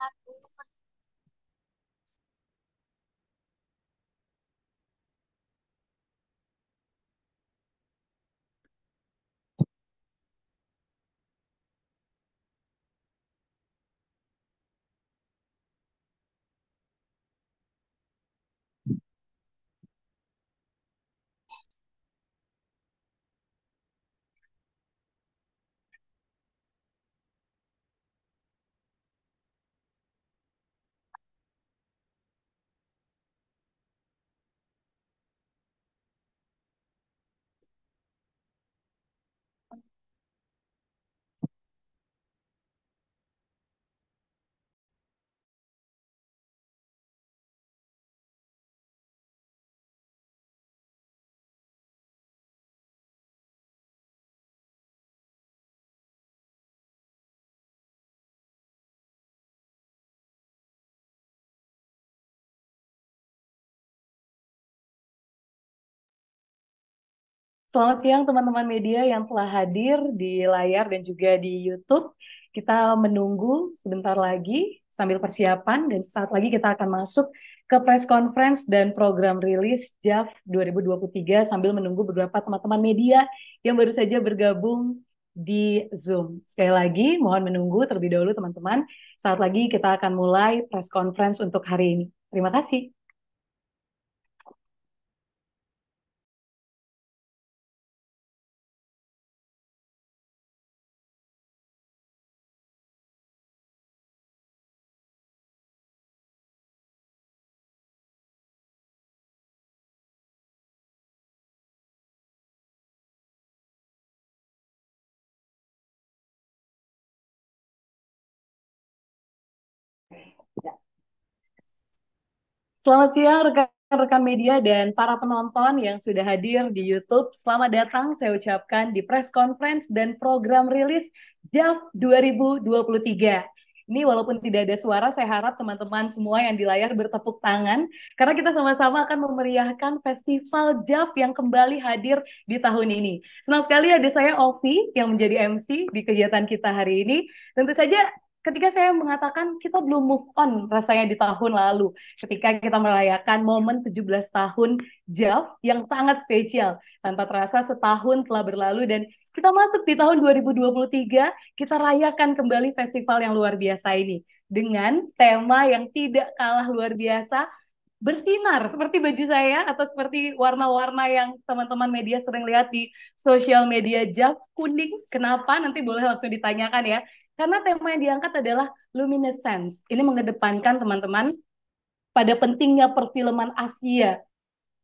that movement Selamat siang teman-teman media yang telah hadir di layar dan juga di YouTube. Kita menunggu sebentar lagi sambil persiapan dan saat lagi kita akan masuk ke press conference dan program rilis JAF 2023 sambil menunggu beberapa teman-teman media yang baru saja bergabung di Zoom. Sekali lagi, mohon menunggu terlebih dahulu teman-teman. Saat lagi kita akan mulai press conference untuk hari ini. Terima kasih. Selamat siang rekan-rekan media dan para penonton yang sudah hadir di YouTube. Selamat datang saya ucapkan di press conference dan program rilis JAF 2023. Ini walaupun tidak ada suara, saya harap teman-teman semua yang di layar bertepuk tangan karena kita sama-sama akan memeriahkan festival JAF yang kembali hadir di tahun ini. Senang sekali ada saya Ovi yang menjadi MC di kegiatan kita hari ini. Tentu saja ketika saya mengatakan kita belum move on rasanya di tahun lalu ketika kita merayakan momen 17 tahun JAV yang sangat spesial tanpa terasa setahun telah berlalu dan kita masuk di tahun 2023 kita rayakan kembali festival yang luar biasa ini dengan tema yang tidak kalah luar biasa bersinar seperti baju saya atau seperti warna-warna yang teman-teman media sering lihat di sosial media JAV kuning. Kenapa? Nanti boleh langsung ditanyakan ya karena tema yang diangkat adalah luminescence. Ini mengedepankan teman-teman pada pentingnya perfilman Asia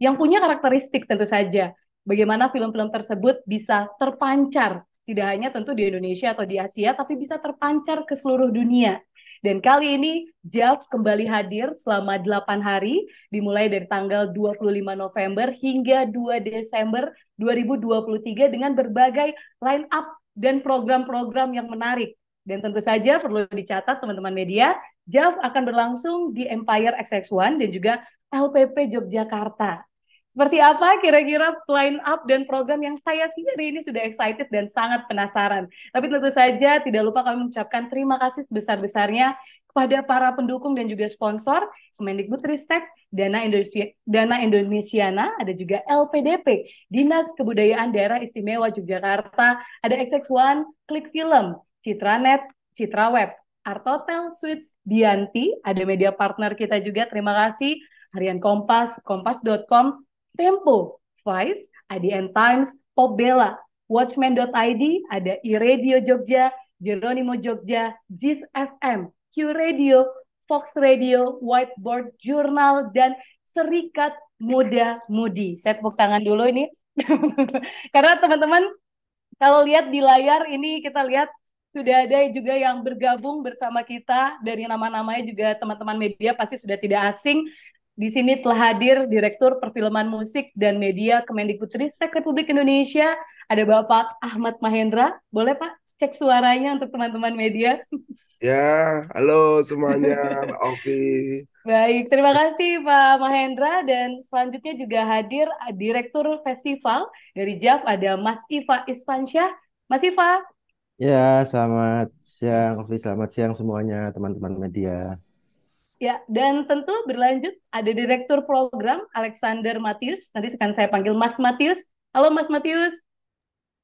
yang punya karakteristik tentu saja bagaimana film-film tersebut bisa terpancar tidak hanya tentu di Indonesia atau di Asia tapi bisa terpancar ke seluruh dunia. Dan kali ini JAV kembali hadir selama 8 hari dimulai dari tanggal 25 November hingga 2 Desember 2023 dengan berbagai line up dan program-program yang menarik. Dan tentu saja perlu dicatat teman-teman media, JAV akan berlangsung di Empire XX1 dan juga LPP Yogyakarta. Seperti apa kira-kira line up dan program yang saya sendiri ini sudah excited dan sangat penasaran. Tapi tentu saja tidak lupa kami mengucapkan terima kasih sebesar-besarnya kepada para pendukung dan juga sponsor Kemendikbud Ristek, Dana Indonesia, Dana Indonesiana, ada juga LPDP, Dinas Kebudayaan Daerah Istimewa Yogyakarta, ada XX1, Klik Film, Citranet, Web, Artotel Switch, Dianti, ada media partner kita juga. Terima kasih Harian Kompas, kompas.com, Tempo, Vice, ADN Times, Pobela, Watchman.id, ada iRadio Jogja, Jeronimo Jogja, JIS FM, Q Radio, Fox Radio, Whiteboard Journal, dan Serikat Muda Mudi. Saya tepuk tangan dulu ini. Karena teman-teman kalau lihat di layar ini kita lihat sudah ada juga yang bergabung bersama kita dari nama-namanya juga teman-teman media pasti sudah tidak asing. Di sini telah hadir Direktur Perfilman Musik dan Media Kemendikbudristek Republik Indonesia, ada Bapak Ahmad Mahendra. Boleh Pak cek suaranya untuk teman-teman media? Ya, halo semuanya, Pak Ovi. Baik, terima kasih Pak Mahendra dan selanjutnya juga hadir Direktur Festival dari JAF ada Mas Iva Ispansyah. Mas Iva, Ya, selamat siang, Kofi. Selamat siang semuanya, teman-teman media. Ya, dan tentu berlanjut ada Direktur Program Alexander Matius. Nanti akan saya panggil Mas Matius. Halo, Mas Matius.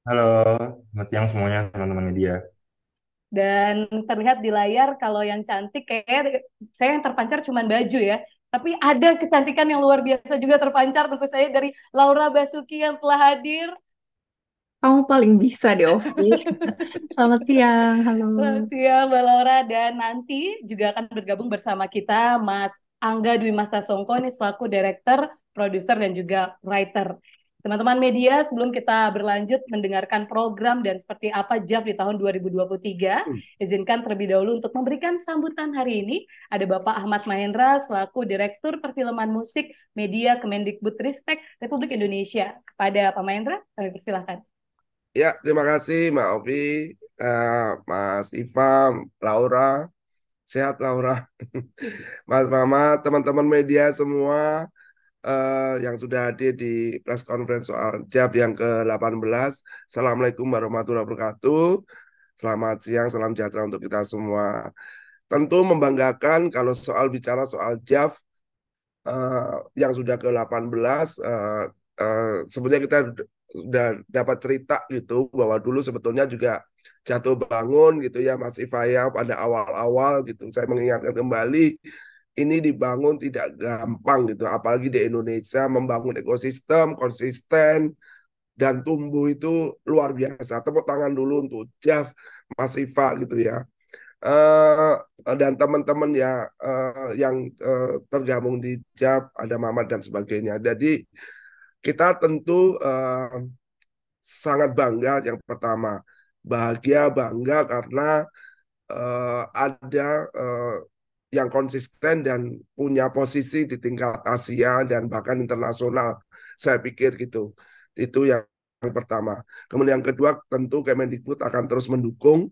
Halo, selamat siang semuanya, teman-teman media. Dan terlihat di layar kalau yang cantik kayak saya yang terpancar cuma baju ya. Tapi ada kecantikan yang luar biasa juga terpancar tentu saya dari Laura Basuki yang telah hadir. Kamu paling bisa di Ovi. Selamat siang, halo. Selamat siang Mbak Laura dan nanti juga akan bergabung bersama kita Mas Angga Dwi Masa Songko ini selaku direktur produser dan juga writer. Teman-teman media, sebelum kita berlanjut mendengarkan program dan seperti apa JAF di tahun 2023, hmm. izinkan terlebih dahulu untuk memberikan sambutan hari ini. Ada Bapak Ahmad Mahendra selaku Direktur Perfilman Musik Media Kemendikbudristek Republik Indonesia. Kepada Pak Mahendra, kami persilahkan. Ya, terima kasih Mbak Ovi, uh, eh, Mas Iva, Laura. Sehat Laura. Mas Mama, teman-teman media semua uh, yang sudah hadir di press conference soal JAB yang ke-18. Assalamualaikum warahmatullahi wabarakatuh. Selamat siang, salam sejahtera untuk kita semua. Tentu membanggakan kalau soal bicara soal JAV uh, eh, yang sudah ke-18, uh, uh, sebenarnya kita dan dapat cerita gitu bahwa dulu sebetulnya juga jatuh bangun gitu ya Mas Ifaya pada awal-awal gitu. Saya mengingatkan kembali ini dibangun tidak gampang gitu, apalagi di Indonesia membangun ekosistem konsisten dan tumbuh itu luar biasa. Tepuk tangan dulu untuk Jeff, Mas Iva gitu ya. Uh, dan teman-teman ya uh, yang uh, tergabung di Jeff, ada Mamat dan sebagainya. Jadi kita tentu uh, sangat bangga yang pertama bahagia bangga karena uh, ada uh, yang konsisten dan punya posisi di tingkat Asia dan bahkan internasional saya pikir gitu itu yang pertama kemudian yang kedua tentu Kemendikbud akan terus mendukung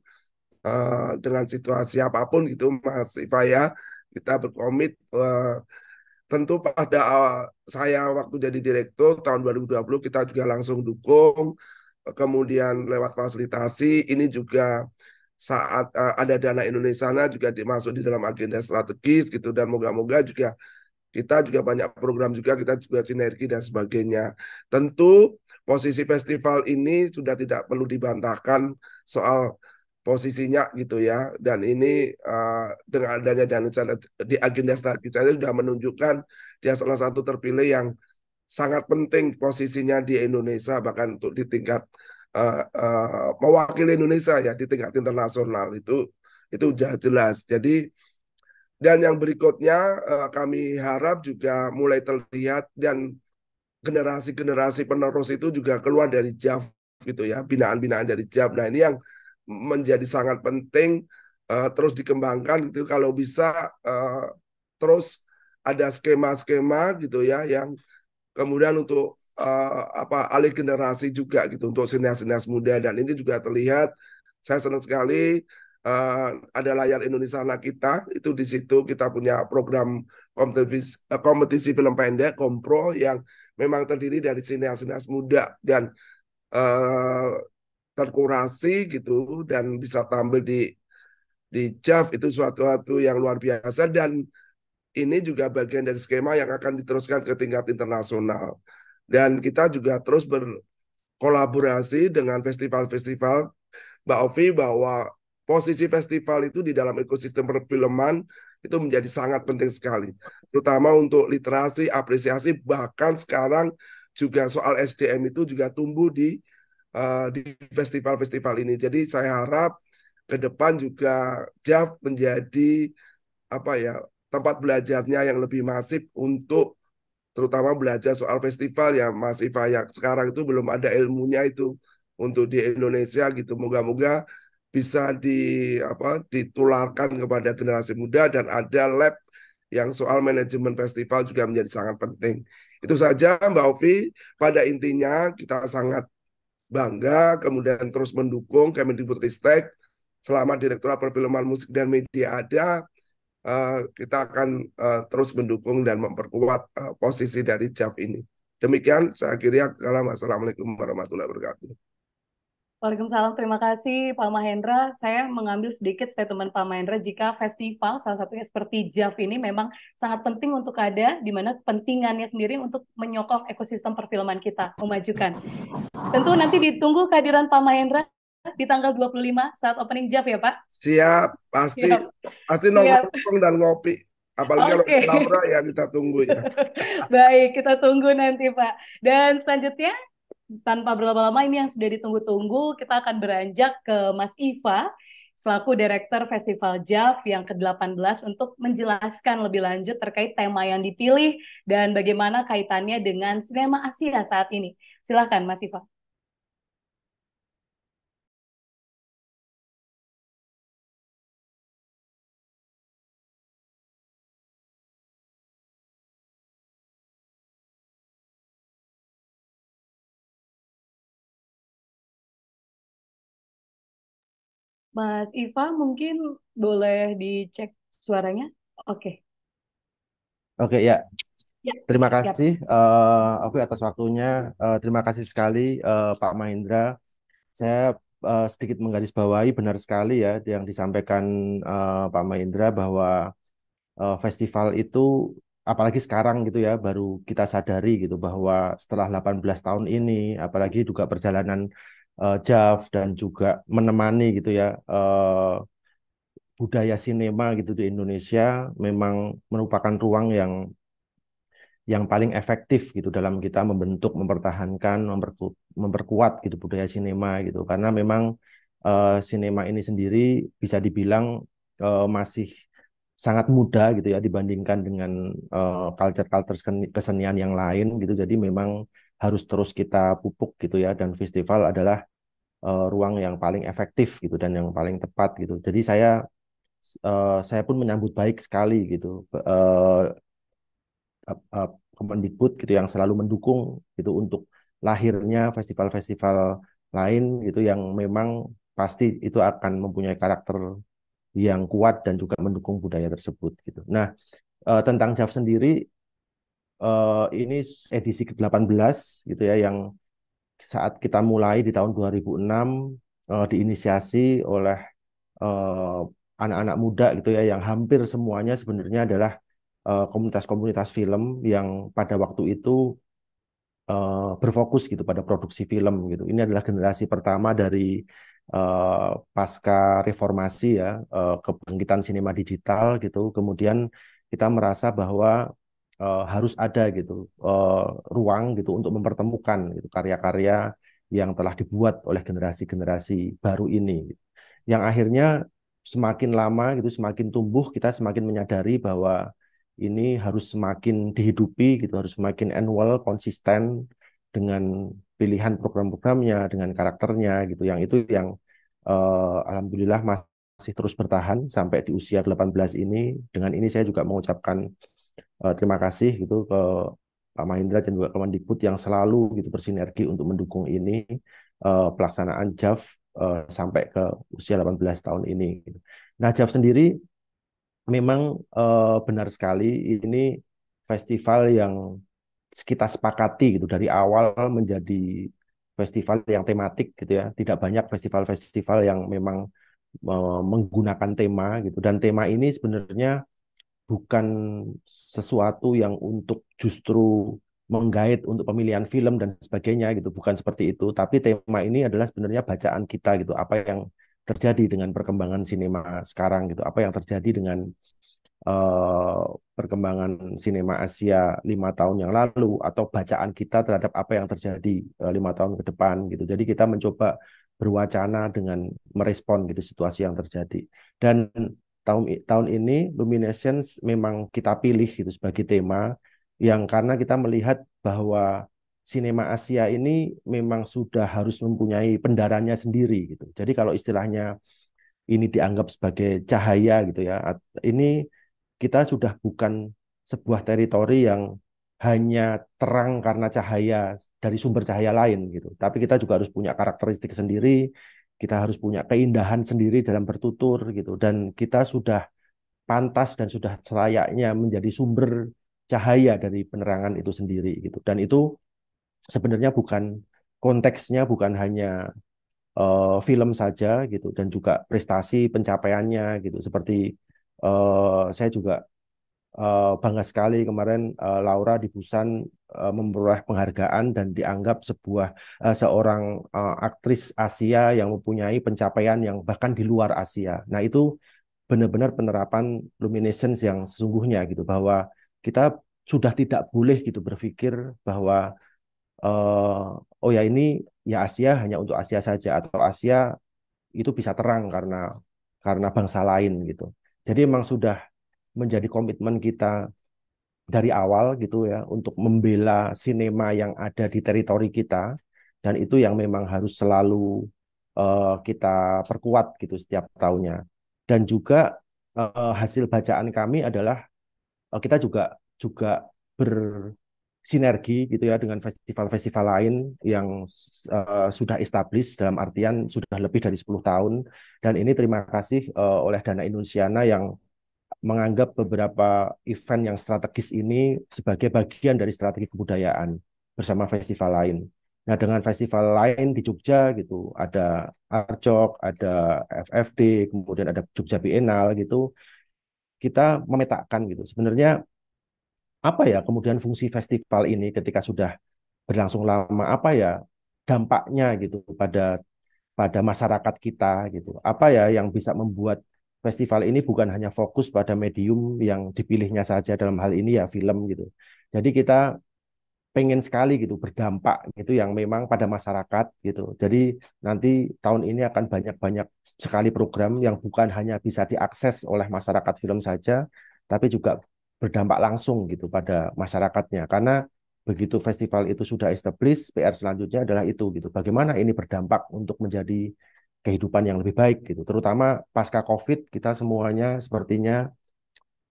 uh, dengan situasi apapun gitu Mas Iva ya kita berkomit uh, tentu pada saya waktu jadi direktur tahun 2020 kita juga langsung dukung kemudian lewat fasilitasi ini juga saat uh, ada dana Indonesia sana juga dimasuk di dalam agenda strategis gitu dan moga-moga juga kita juga banyak program juga kita juga sinergi dan sebagainya tentu posisi festival ini sudah tidak perlu dibantahkan soal posisinya gitu ya. Dan ini uh, dengan adanya dan di agenda strategis saya sudah menunjukkan dia salah satu terpilih yang sangat penting posisinya di Indonesia bahkan untuk di tingkat uh, uh, mewakili Indonesia ya di tingkat internasional itu itu sudah jelas. Jadi dan yang berikutnya uh, kami harap juga mulai terlihat dan generasi-generasi penerus itu juga keluar dari JAV gitu ya, binaan-binaan dari JAV. Nah, ini yang menjadi sangat penting uh, terus dikembangkan gitu kalau bisa uh, terus ada skema-skema gitu ya yang kemudian untuk uh, apa alih generasi juga gitu untuk sinias-sinias muda dan ini juga terlihat saya senang sekali uh, ada layar Indonesia anak kita itu di situ kita punya program kompetisi, kompetisi film pendek Kompro yang memang terdiri dari sinias-sinias muda dan uh, terkurasi gitu dan bisa tampil di di Jav itu suatu suatu yang luar biasa dan ini juga bagian dari skema yang akan diteruskan ke tingkat internasional dan kita juga terus berkolaborasi dengan festival-festival Mbak Ovi bahwa posisi festival itu di dalam ekosistem perfilman itu menjadi sangat penting sekali terutama untuk literasi apresiasi bahkan sekarang juga soal SDM itu juga tumbuh di Eh, di festival-festival ini. Jadi saya harap ke depan juga JAV menjadi apa ya tempat belajarnya yang lebih masif untuk terutama belajar soal festival yang masih banyak sekarang itu belum ada ilmunya itu untuk di Indonesia gitu moga-moga bisa di apa ditularkan kepada generasi muda dan ada lab yang soal manajemen festival juga menjadi sangat penting itu saja Mbak Ovi pada intinya kita sangat bangga, kemudian terus mendukung Kemendikbudristek selama Direktorat Perfilman Musik dan Media ada, uh, kita akan uh, terus mendukung dan memperkuat uh, posisi dari JAF ini. Demikian saya kira. Assalamualaikum warahmatullahi wabarakatuh. Waalaikumsalam, terima kasih Pak Mahendra. Saya mengambil sedikit statement Pak Mahendra jika festival salah satunya seperti JAV ini memang sangat penting untuk ada, di mana pentingannya sendiri untuk menyokong ekosistem perfilman kita, memajukan. Tentu nanti ditunggu kehadiran Pak Mahendra di tanggal 25 saat opening JAV ya Pak? Siap, pasti. Siap. Pasti nongkrong dan ngopi. Apalagi okay. kalau kita ya kita tunggu ya. Baik, kita tunggu nanti Pak. Dan selanjutnya tanpa berlama-lama ini yang sudah ditunggu-tunggu, kita akan beranjak ke Mas Iva selaku Direktur Festival JAV yang ke-18 untuk menjelaskan lebih lanjut terkait tema yang dipilih dan bagaimana kaitannya dengan sinema Asia saat ini. Silahkan Mas Iva. Mas Iva mungkin boleh dicek suaranya. Oke. Oke ya. ya. Terima kasih uh, eh, Oke okay, atas waktunya. Uh, terima kasih sekali uh, Pak Mahindra. Saya uh, sedikit menggarisbawahi benar sekali ya yang disampaikan uh, Pak Mahindra bahwa uh, festival itu apalagi sekarang gitu ya baru kita sadari gitu bahwa setelah 18 tahun ini apalagi juga perjalanan uh, Jav dan juga menemani gitu ya uh, budaya sinema gitu di Indonesia memang merupakan ruang yang yang paling efektif gitu dalam kita membentuk, mempertahankan, memperku, memperkuat gitu budaya sinema gitu karena memang uh, sinema ini sendiri bisa dibilang uh, masih sangat muda gitu ya dibandingkan dengan uh, culture-culture kesenian yang lain gitu jadi memang harus terus kita pupuk gitu ya dan festival adalah uh, ruang yang paling efektif gitu dan yang paling tepat gitu. Jadi saya uh, saya pun menyambut baik sekali gitu uh, uh, gitu yang selalu mendukung gitu untuk lahirnya festival-festival lain gitu yang memang pasti itu akan mempunyai karakter yang kuat dan juga mendukung budaya tersebut gitu. Nah uh, tentang JAF sendiri uh, ini edisi ke-18 gitu ya yang saat kita mulai di tahun 2006 uh, eh, diinisiasi oleh eh, anak-anak uh, muda gitu ya yang hampir semuanya sebenarnya adalah eh, komunitas-komunitas uh, film yang pada waktu itu uh, berfokus gitu pada produksi film gitu. Ini adalah generasi pertama dari uh, pasca reformasi ya uh, kebangkitan sinema digital gitu. Kemudian kita merasa bahwa Eh, harus ada gitu uh, ruang gitu untuk mempertemukan gitu karya-karya yang telah dibuat oleh generasi-generasi baru ini yang akhirnya semakin lama gitu semakin tumbuh kita semakin menyadari bahwa ini harus semakin dihidupi gitu harus semakin annual konsisten dengan pilihan program-programnya dengan karakternya gitu yang itu yang uh, alhamdulillah masih terus bertahan sampai di usia 18 ini dengan ini saya juga mengucapkan uh, terima kasih gitu ke Pak Mahindra dan juga Kemendikbud yang selalu gitu bersinergi untuk mendukung ini uh, pelaksanaan JAF uh, eh, sampai ke usia 18 tahun ini. Nah, JAF sendiri memang uh, benar sekali ini festival yang kita sepakati gitu dari awal menjadi festival yang tematik gitu ya. Tidak banyak festival-festival yang memang menggunakan tema gitu dan tema ini sebenarnya bukan sesuatu yang untuk justru menggait untuk pemilihan film dan sebagainya gitu bukan seperti itu tapi tema ini adalah sebenarnya bacaan kita gitu apa yang terjadi dengan perkembangan sinema sekarang gitu apa yang terjadi dengan uh, perkembangan sinema Asia lima tahun yang lalu atau bacaan kita terhadap apa yang terjadi eh, lima uh, tahun ke depan gitu jadi kita mencoba berwacana dengan merespon gitu situasi yang terjadi dan tahun tahun ini Luminescence memang kita pilih gitu sebagai tema yang karena kita melihat bahwa sinema Asia ini memang sudah harus mempunyai pendarannya sendiri gitu. Jadi kalau istilahnya ini dianggap sebagai cahaya gitu ya, ini kita sudah bukan sebuah teritori yang hanya terang karena cahaya dari sumber cahaya lain gitu. Tapi kita juga harus punya karakteristik sendiri, kita harus punya keindahan sendiri dalam bertutur gitu dan kita sudah pantas dan sudah selayaknya menjadi sumber cahaya dari penerangan itu sendiri gitu dan itu sebenarnya bukan konteksnya bukan hanya uh, film saja gitu dan juga prestasi pencapaiannya gitu seperti uh, saya juga uh, bangga sekali kemarin uh, Laura di Busan uh, memperoleh penghargaan dan dianggap sebuah uh, seorang uh, aktris Asia yang mempunyai pencapaian yang bahkan di luar Asia. Nah, itu benar-benar penerapan luminescence yang sesungguhnya gitu bahwa kita sudah tidak boleh gitu berpikir bahwa uh, oh ya ini ya Asia hanya untuk Asia saja atau Asia itu bisa terang karena karena bangsa lain gitu. Jadi emang sudah menjadi komitmen kita dari awal gitu ya untuk membela sinema yang ada di teritori kita dan itu yang memang harus selalu uh, kita perkuat gitu setiap tahunnya dan juga uh, hasil bacaan kami adalah uh, kita juga juga bersinergi gitu ya dengan festival-festival lain yang uh, sudah established dalam artian sudah lebih dari 10 tahun dan ini terima kasih uh, oleh Dana Indonesiana yang menganggap beberapa event yang strategis ini sebagai bagian dari strategi kebudayaan bersama festival lain. Nah, dengan festival lain di Jogja gitu, ada Arjok, ada FFD, kemudian ada Jogja Bienal gitu. Kita memetakan gitu. Sebenarnya apa ya kemudian fungsi festival ini ketika sudah berlangsung lama apa ya dampaknya gitu pada pada masyarakat kita gitu apa ya yang bisa membuat festival ini bukan hanya fokus pada medium yang dipilihnya saja dalam hal ini ya film gitu. Jadi kita pengen sekali gitu berdampak gitu yang memang pada masyarakat gitu. Jadi nanti tahun ini akan banyak-banyak sekali program yang bukan hanya bisa diakses oleh masyarakat film saja, tapi juga berdampak langsung gitu pada masyarakatnya. Karena begitu festival itu sudah established, PR selanjutnya adalah itu gitu. Bagaimana ini berdampak untuk menjadi kehidupan yang lebih baik gitu. Terutama pasca Covid kita semuanya sepertinya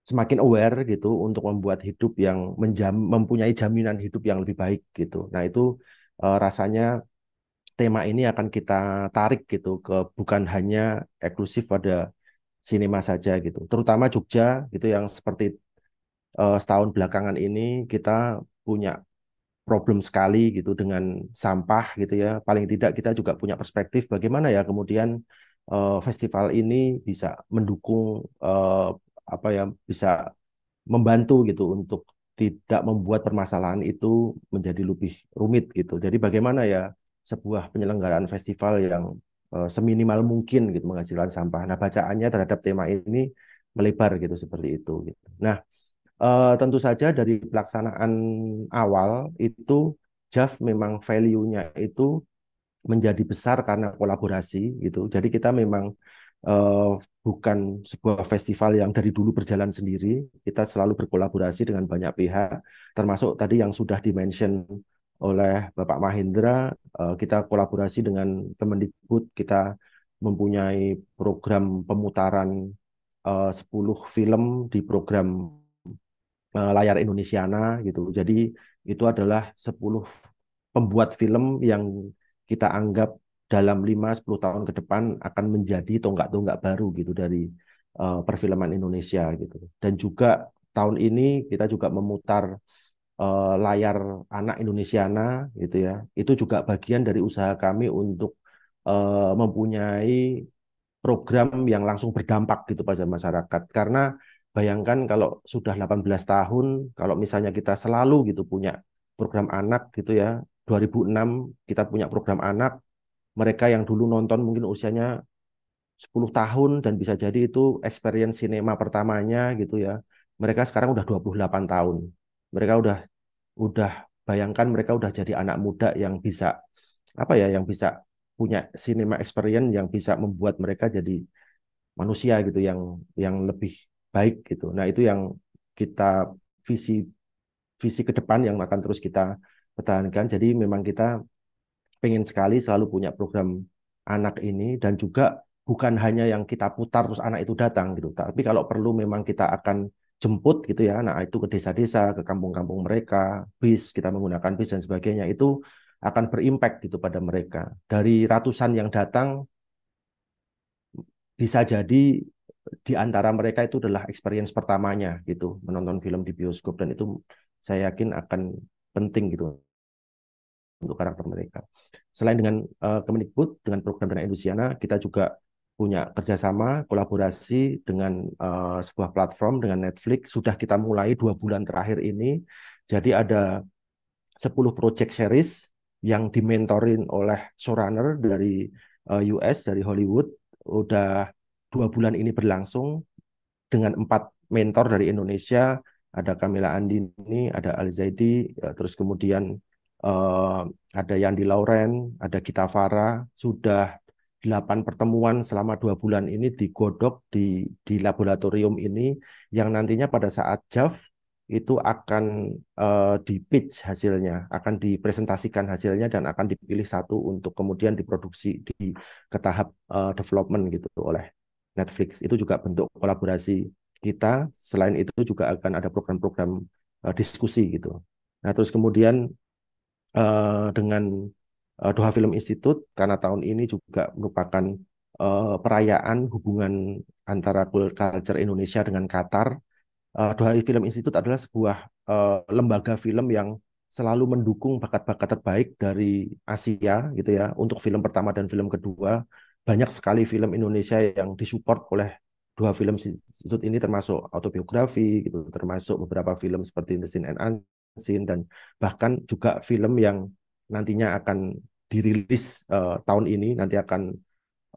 semakin aware gitu untuk membuat hidup yang menjam, mempunyai jaminan hidup yang lebih baik gitu. Nah, itu uh, rasanya tema ini akan kita tarik gitu ke bukan hanya eksklusif pada sinema saja gitu. Terutama Jogja gitu yang seperti uh, setahun belakangan ini kita punya problem sekali gitu dengan sampah gitu ya. Paling tidak kita juga punya perspektif bagaimana ya kemudian uh, festival ini bisa mendukung uh, apa ya bisa membantu gitu untuk tidak membuat permasalahan itu menjadi lebih rumit gitu. Jadi bagaimana ya sebuah penyelenggaraan festival yang uh, seminimal mungkin gitu menghasilkan sampah. Nah, bacaannya terhadap tema ini melebar gitu seperti itu gitu. Nah, Uh, tentu saja dari pelaksanaan awal itu JAF memang value-nya itu menjadi besar karena kolaborasi gitu. Jadi kita memang uh, bukan sebuah festival yang dari dulu berjalan sendiri. Kita selalu berkolaborasi dengan banyak pihak, termasuk tadi yang sudah dimention oleh Bapak Mahendra. Uh, kita kolaborasi dengan Kemendikbud, kita mempunyai program pemutaran uh, 10 film di program Eh, layar Indonesiana gitu. Jadi itu adalah 10 pembuat film yang kita anggap dalam 5 10 tahun ke depan akan menjadi tonggak-tonggak baru gitu dari uh, perfilman Indonesia gitu. Dan juga tahun ini kita juga memutar uh, layar anak Indonesiana gitu ya. Itu juga bagian dari usaha kami untuk uh, mempunyai program yang langsung berdampak gitu pada masyarakat karena Bayangkan kalau sudah 18 tahun, kalau misalnya kita selalu gitu punya program anak gitu ya, 2006 kita punya program anak, mereka yang dulu nonton mungkin usianya 10 tahun dan bisa jadi itu experience sinema pertamanya gitu ya. Mereka sekarang udah 28 tahun. Mereka udah udah bayangkan mereka udah jadi anak muda yang bisa apa ya yang bisa punya cinema experience yang bisa membuat mereka jadi manusia gitu yang yang lebih baik gitu. Nah itu yang kita visi visi ke depan yang akan terus kita pertahankan. Jadi memang kita pengen sekali selalu punya program anak ini dan juga bukan hanya yang kita putar terus anak itu datang gitu. Tapi kalau perlu memang kita akan jemput gitu ya nah itu ke desa-desa, ke kampung-kampung mereka, bis kita menggunakan bis dan sebagainya itu akan berimpact gitu pada mereka. Dari ratusan yang datang bisa jadi di antara mereka itu adalah experience pertamanya gitu menonton film di bioskop dan itu saya yakin akan penting gitu untuk karakter mereka. Selain dengan uh, Kemendikbud dengan program Dana Indusiana, kita juga punya kerjasama kolaborasi dengan uh, sebuah platform dengan Netflix sudah kita mulai dua bulan terakhir ini jadi ada 10 project series yang dimentorin oleh showrunner dari uh, eh, US dari Hollywood udah dua bulan ini berlangsung dengan empat mentor dari Indonesia, ada Kamila Andini, ada Al Zaidi, ya, terus kemudian uh, ada Yandi Lauren, ada Gita Farah, sudah delapan pertemuan selama dua bulan ini digodok di di laboratorium ini yang nantinya pada saat JAV itu akan uh, eh, di pitch hasilnya, akan dipresentasikan hasilnya dan akan dipilih satu untuk kemudian diproduksi di ke tahap uh, development gitu oleh Netflix. Itu juga bentuk kolaborasi kita. Selain itu juga akan ada program-program uh, diskusi gitu. Nah terus kemudian uh, dengan uh, Doha Film Institute karena tahun ini juga merupakan uh, perayaan hubungan antara culture Indonesia dengan Qatar. Uh, Doha Film Institute adalah sebuah uh, lembaga film yang selalu mendukung bakat-bakat terbaik dari Asia gitu ya untuk film pertama dan film kedua banyak sekali film Indonesia yang disupport oleh dua film institut ini termasuk autobiografi gitu termasuk beberapa film seperti The Sin and Unseen dan bahkan juga film yang nantinya akan dirilis uh, tahun ini nanti akan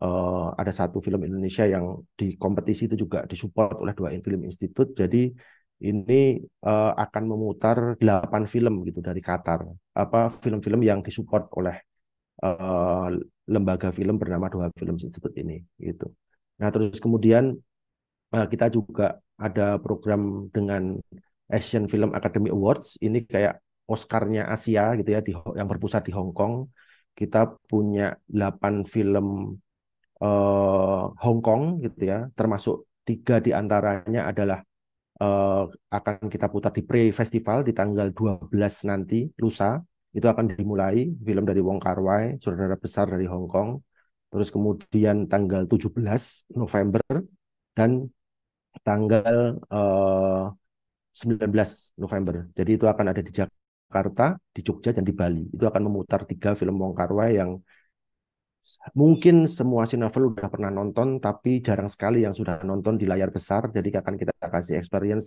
uh, ada satu film Indonesia yang di kompetisi itu juga disupport oleh dua film institut jadi ini uh, akan memutar delapan film gitu dari Qatar apa film-film yang disupport oleh Eh, lembaga film bernama Doha Film Institute ini gitu. Nah, terus kemudian eh, kita juga ada program dengan Asian Film Academy Awards ini kayak Oscarnya Asia gitu ya di yang berpusat di Hong Kong. Kita punya 8 film uh, Hong Kong gitu ya, termasuk tiga diantaranya adalah uh, akan kita putar di pre-festival di tanggal 12 nanti lusa itu akan dimulai film dari Wong Kar Wai, saudara besar dari Hong Kong. Terus kemudian tanggal 17 November dan tanggal uh, eh, 19 November. Jadi itu akan ada di Jakarta, di Jogja dan di Bali. Itu akan memutar tiga film Wong Kar Wai yang mungkin semua sinovel sudah pernah nonton tapi jarang sekali yang sudah nonton di layar besar. Jadi akan kita kasih experience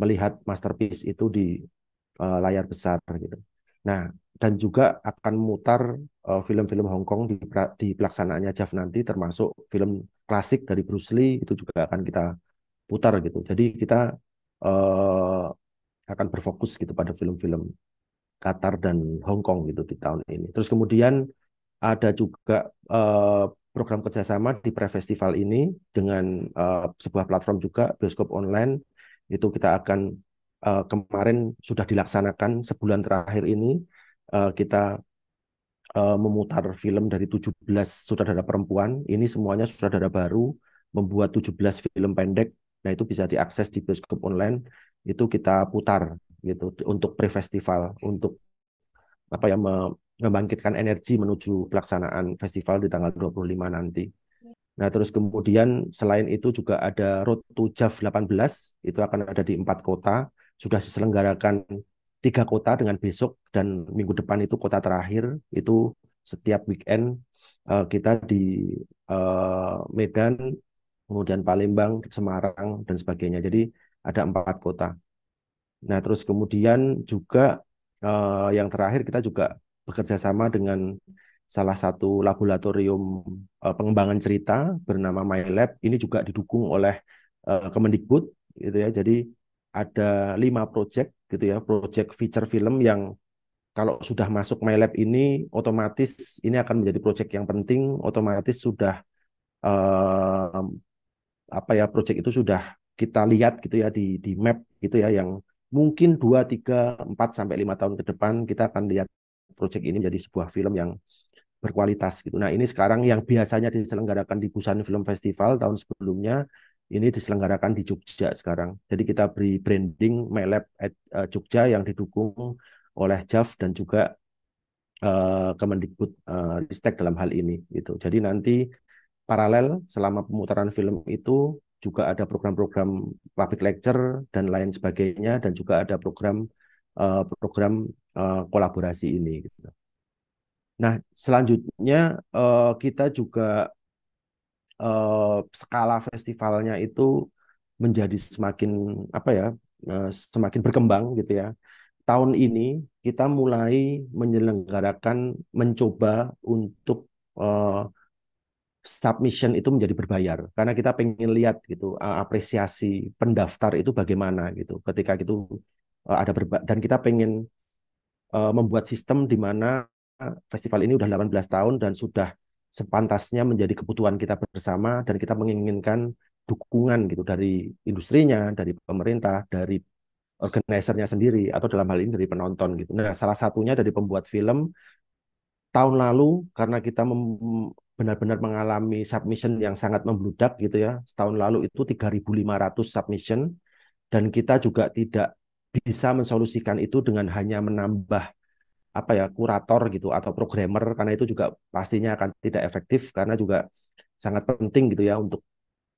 melihat masterpiece itu di uh, layar besar gitu. Nah, dan juga akan mutar eh, film-film Hong Kong di, di pelaksanaannya JAV nanti termasuk film klasik dari Bruce Lee itu juga akan kita putar gitu. Jadi kita uh, akan berfokus gitu pada film-film Qatar dan Hong Kong gitu di tahun ini. Terus kemudian ada juga uh, program kerjasama di pre-festival ini dengan uh, sebuah platform juga bioskop online itu kita akan uh, kemarin sudah dilaksanakan sebulan terakhir ini uh, kita uh, memutar film dari 17 ada perempuan. Ini semuanya sudah ada baru membuat 17 film pendek. Nah, itu bisa diakses di bioskop online. Itu kita putar gitu untuk pre-festival untuk apa ya membangkitkan energi menuju pelaksanaan festival di tanggal 25 nanti. Nah, terus kemudian selain itu juga ada Road to JAV 18, itu akan ada di empat kota sudah diselenggarakan tiga kota dengan besok dan minggu depan itu kota terakhir itu setiap weekend eh, kita di eh, Medan kemudian Palembang Semarang dan sebagainya jadi ada empat kota nah terus kemudian juga eh, yang terakhir kita juga bekerja sama dengan salah satu laboratorium pengembangan cerita bernama MyLab ini juga didukung oleh Kemendikbud gitu ya jadi ada lima project gitu ya, project feature film yang kalau sudah masuk MyLab ini otomatis ini akan menjadi project yang penting, otomatis sudah eh, apa ya project itu sudah kita lihat gitu ya di di map gitu ya yang mungkin 2 3 4 sampai 5 tahun ke depan kita akan lihat project ini menjadi sebuah film yang berkualitas gitu. Nah, ini sekarang yang biasanya diselenggarakan di Busan Film Festival tahun sebelumnya ini diselenggarakan di Jogja sekarang. Jadi kita beri branding MyLab at eh, Jogja yang didukung oleh JAV dan juga uh, Kemendikbud uh, Ristek dalam hal ini gitu. Jadi nanti paralel selama pemutaran film itu juga ada program-program public lecture dan lain sebagainya dan juga ada program uh, program uh, kolaborasi ini gitu. Nah, selanjutnya uh, kita juga uh, skala festivalnya itu menjadi semakin apa ya uh, semakin berkembang gitu ya tahun ini kita mulai menyelenggarakan mencoba untuk uh, submission itu menjadi berbayar karena kita pengen lihat gitu uh, apresiasi pendaftar itu bagaimana gitu ketika itu uh, ada berba dan kita pengen uh, membuat sistem di mana festival ini udah 18 tahun dan sudah sepantasnya menjadi kebutuhan kita bersama dan kita menginginkan dukungan gitu dari industrinya, dari pemerintah, dari organisernya sendiri atau dalam hal ini dari penonton gitu. Nah, salah satunya dari pembuat film tahun lalu karena kita benar-benar mengalami submission yang sangat membludak gitu ya. Setahun lalu itu 3.500 submission dan kita juga tidak bisa mensolusikan itu dengan hanya menambah apa ya kurator gitu atau programmer karena itu juga pastinya akan tidak efektif karena juga sangat penting gitu ya untuk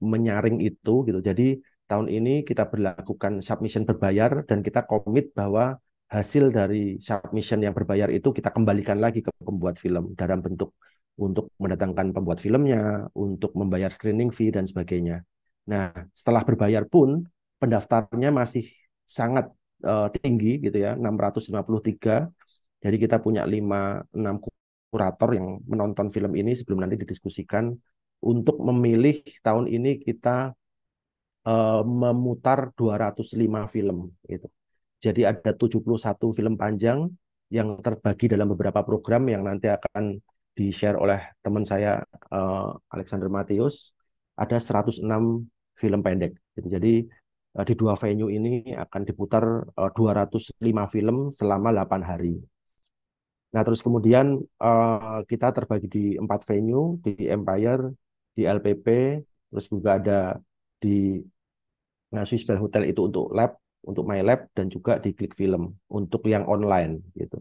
menyaring itu gitu. Jadi tahun ini kita berlakukan submission berbayar dan kita komit bahwa hasil dari submission yang berbayar itu kita kembalikan lagi ke pembuat film dalam bentuk untuk mendatangkan pembuat filmnya, untuk membayar screening fee dan sebagainya. Nah, setelah berbayar pun pendaftarnya masih sangat uh, tinggi gitu ya, 653 jadi kita punya 5 6 kurator yang menonton film ini sebelum nanti didiskusikan untuk memilih tahun ini kita uh, memutar 205 film itu. Jadi ada 71 film panjang yang terbagi dalam beberapa program yang nanti akan di-share oleh teman saya uh, Alexander Matius. Ada 106 film pendek. Gitu. Jadi uh, di dua venue ini akan diputar uh, 205 film selama 8 hari. Nah, terus kemudian uh, kita terbagi di empat venue, di Empire, di LPP, terus juga ada di nah, Swiss Bell Hotel itu untuk lab, untuk my lab, dan juga di Click Film untuk yang online gitu.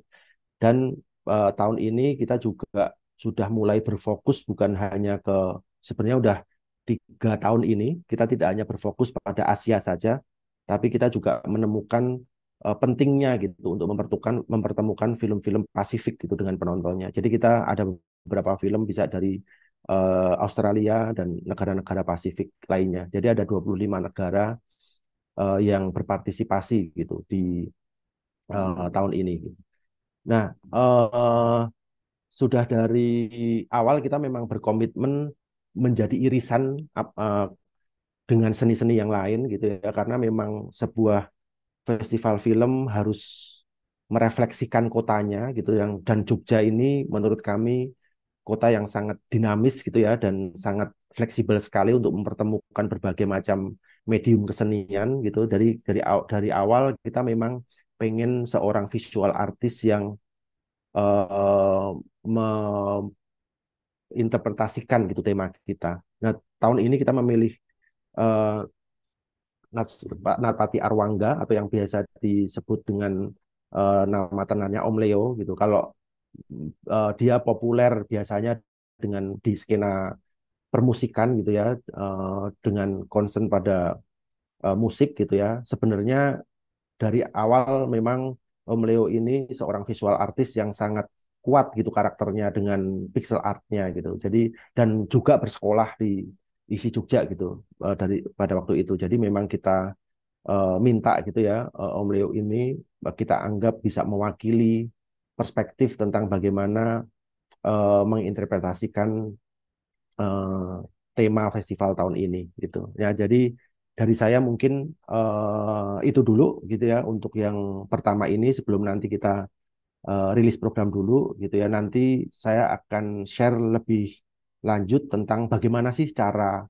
Dan uh, tahun ini kita juga sudah mulai berfokus bukan hanya ke sebenarnya udah tiga tahun ini kita tidak hanya berfokus pada Asia saja, tapi kita juga menemukan uh, pentingnya gitu untuk mempertukan mempertemukan film-film Pasifik gitu dengan penontonnya. Jadi kita ada beberapa film bisa dari uh, Australia dan negara-negara Pasifik lainnya. Jadi ada 25 negara uh, yang berpartisipasi gitu di uh, tahun ini. Gitu. Nah, uh, sudah dari awal kita memang berkomitmen menjadi irisan uh, dengan seni-seni yang lain gitu ya karena memang sebuah festival film harus merefleksikan kotanya gitu yang dan Jogja ini menurut kami kota yang sangat dinamis gitu ya dan sangat fleksibel sekali untuk mempertemukan berbagai macam medium kesenian gitu dari dari dari awal kita memang pengen seorang visual artis yang uh, menginterpretasikan gitu tema kita. Nah tahun ini kita memilih uh, Pak Narpati Arwangga atau yang biasa disebut dengan uh, nama tenannya Om Leo gitu. Kalau uh, dia populer biasanya dengan di skena permusikan gitu ya, uh, dengan concern pada uh, musik gitu ya. Sebenarnya dari awal memang Om Leo ini seorang visual artis yang sangat kuat gitu karakternya dengan pixel artnya gitu. Jadi dan juga bersekolah di isi Jogja gitu uh, dari pada waktu itu. Jadi memang kita uh, minta gitu ya uh, Om Leo ini kita anggap bisa mewakili perspektif tentang bagaimana uh, menginterpretasikan uh, tema festival tahun ini gitu. Ya jadi dari saya mungkin uh, itu dulu gitu ya untuk yang pertama ini sebelum nanti kita uh, rilis program dulu gitu ya. Nanti saya akan share lebih lanjut tentang bagaimana sih cara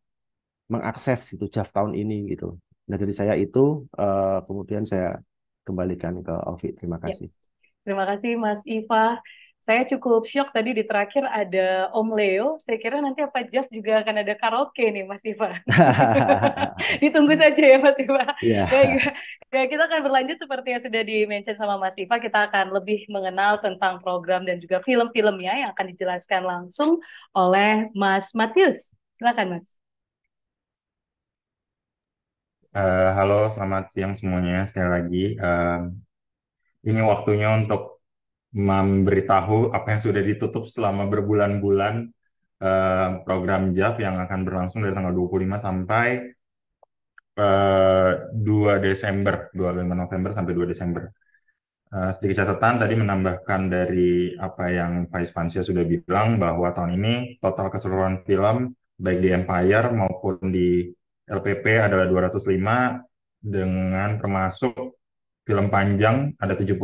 mengakses itu JAV tahun ini gitu. Nah dari saya itu uh, kemudian saya kembalikan ke Ovi. Terima ya. kasih. Ya. Terima kasih Mas Iva saya cukup syok tadi di terakhir ada Om Leo. Saya kira nanti apa Jeff juga akan ada karaoke nih Mas Iva. Ditunggu saja ya Mas Iva. Yeah. Ya, ya. ya, kita akan berlanjut seperti yang sudah di-mention sama Mas Iva. Kita akan lebih mengenal tentang program dan juga film-filmnya yang akan dijelaskan langsung oleh Mas Matius. Silakan Mas. Uh, halo, selamat siang semuanya sekali lagi. Uh, ini waktunya untuk memberitahu apa yang sudah ditutup selama berbulan-bulan uh, program JAF yang akan berlangsung dari tanggal 25 sampai uh, eh, 2 Desember, 25 November sampai 2 Desember. Uh, sedikit catatan tadi menambahkan dari apa yang Vice Pansia sudah bilang bahwa tahun ini total keseluruhan film baik di Empire maupun di LPP adalah 205 dengan termasuk film panjang ada 71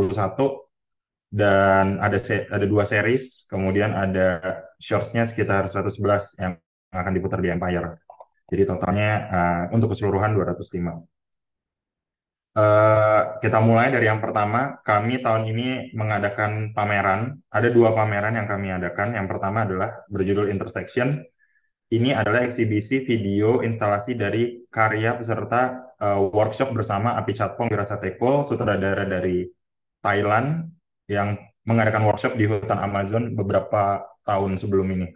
dan ada se ada dua series, kemudian ada shortsnya sekitar 111 yang akan diputar di Empire. Jadi totalnya uh, untuk keseluruhan 205. Uh, eh, kita mulai dari yang pertama, kami tahun ini mengadakan pameran. Ada dua pameran yang kami adakan. Yang pertama adalah berjudul Intersection. Ini adalah eksibisi video instalasi dari karya peserta uh, workshop bersama Api Chatpong Wirasa Tekul, sutradara dari Thailand, yang mengadakan workshop di hutan Amazon beberapa tahun sebelum ini.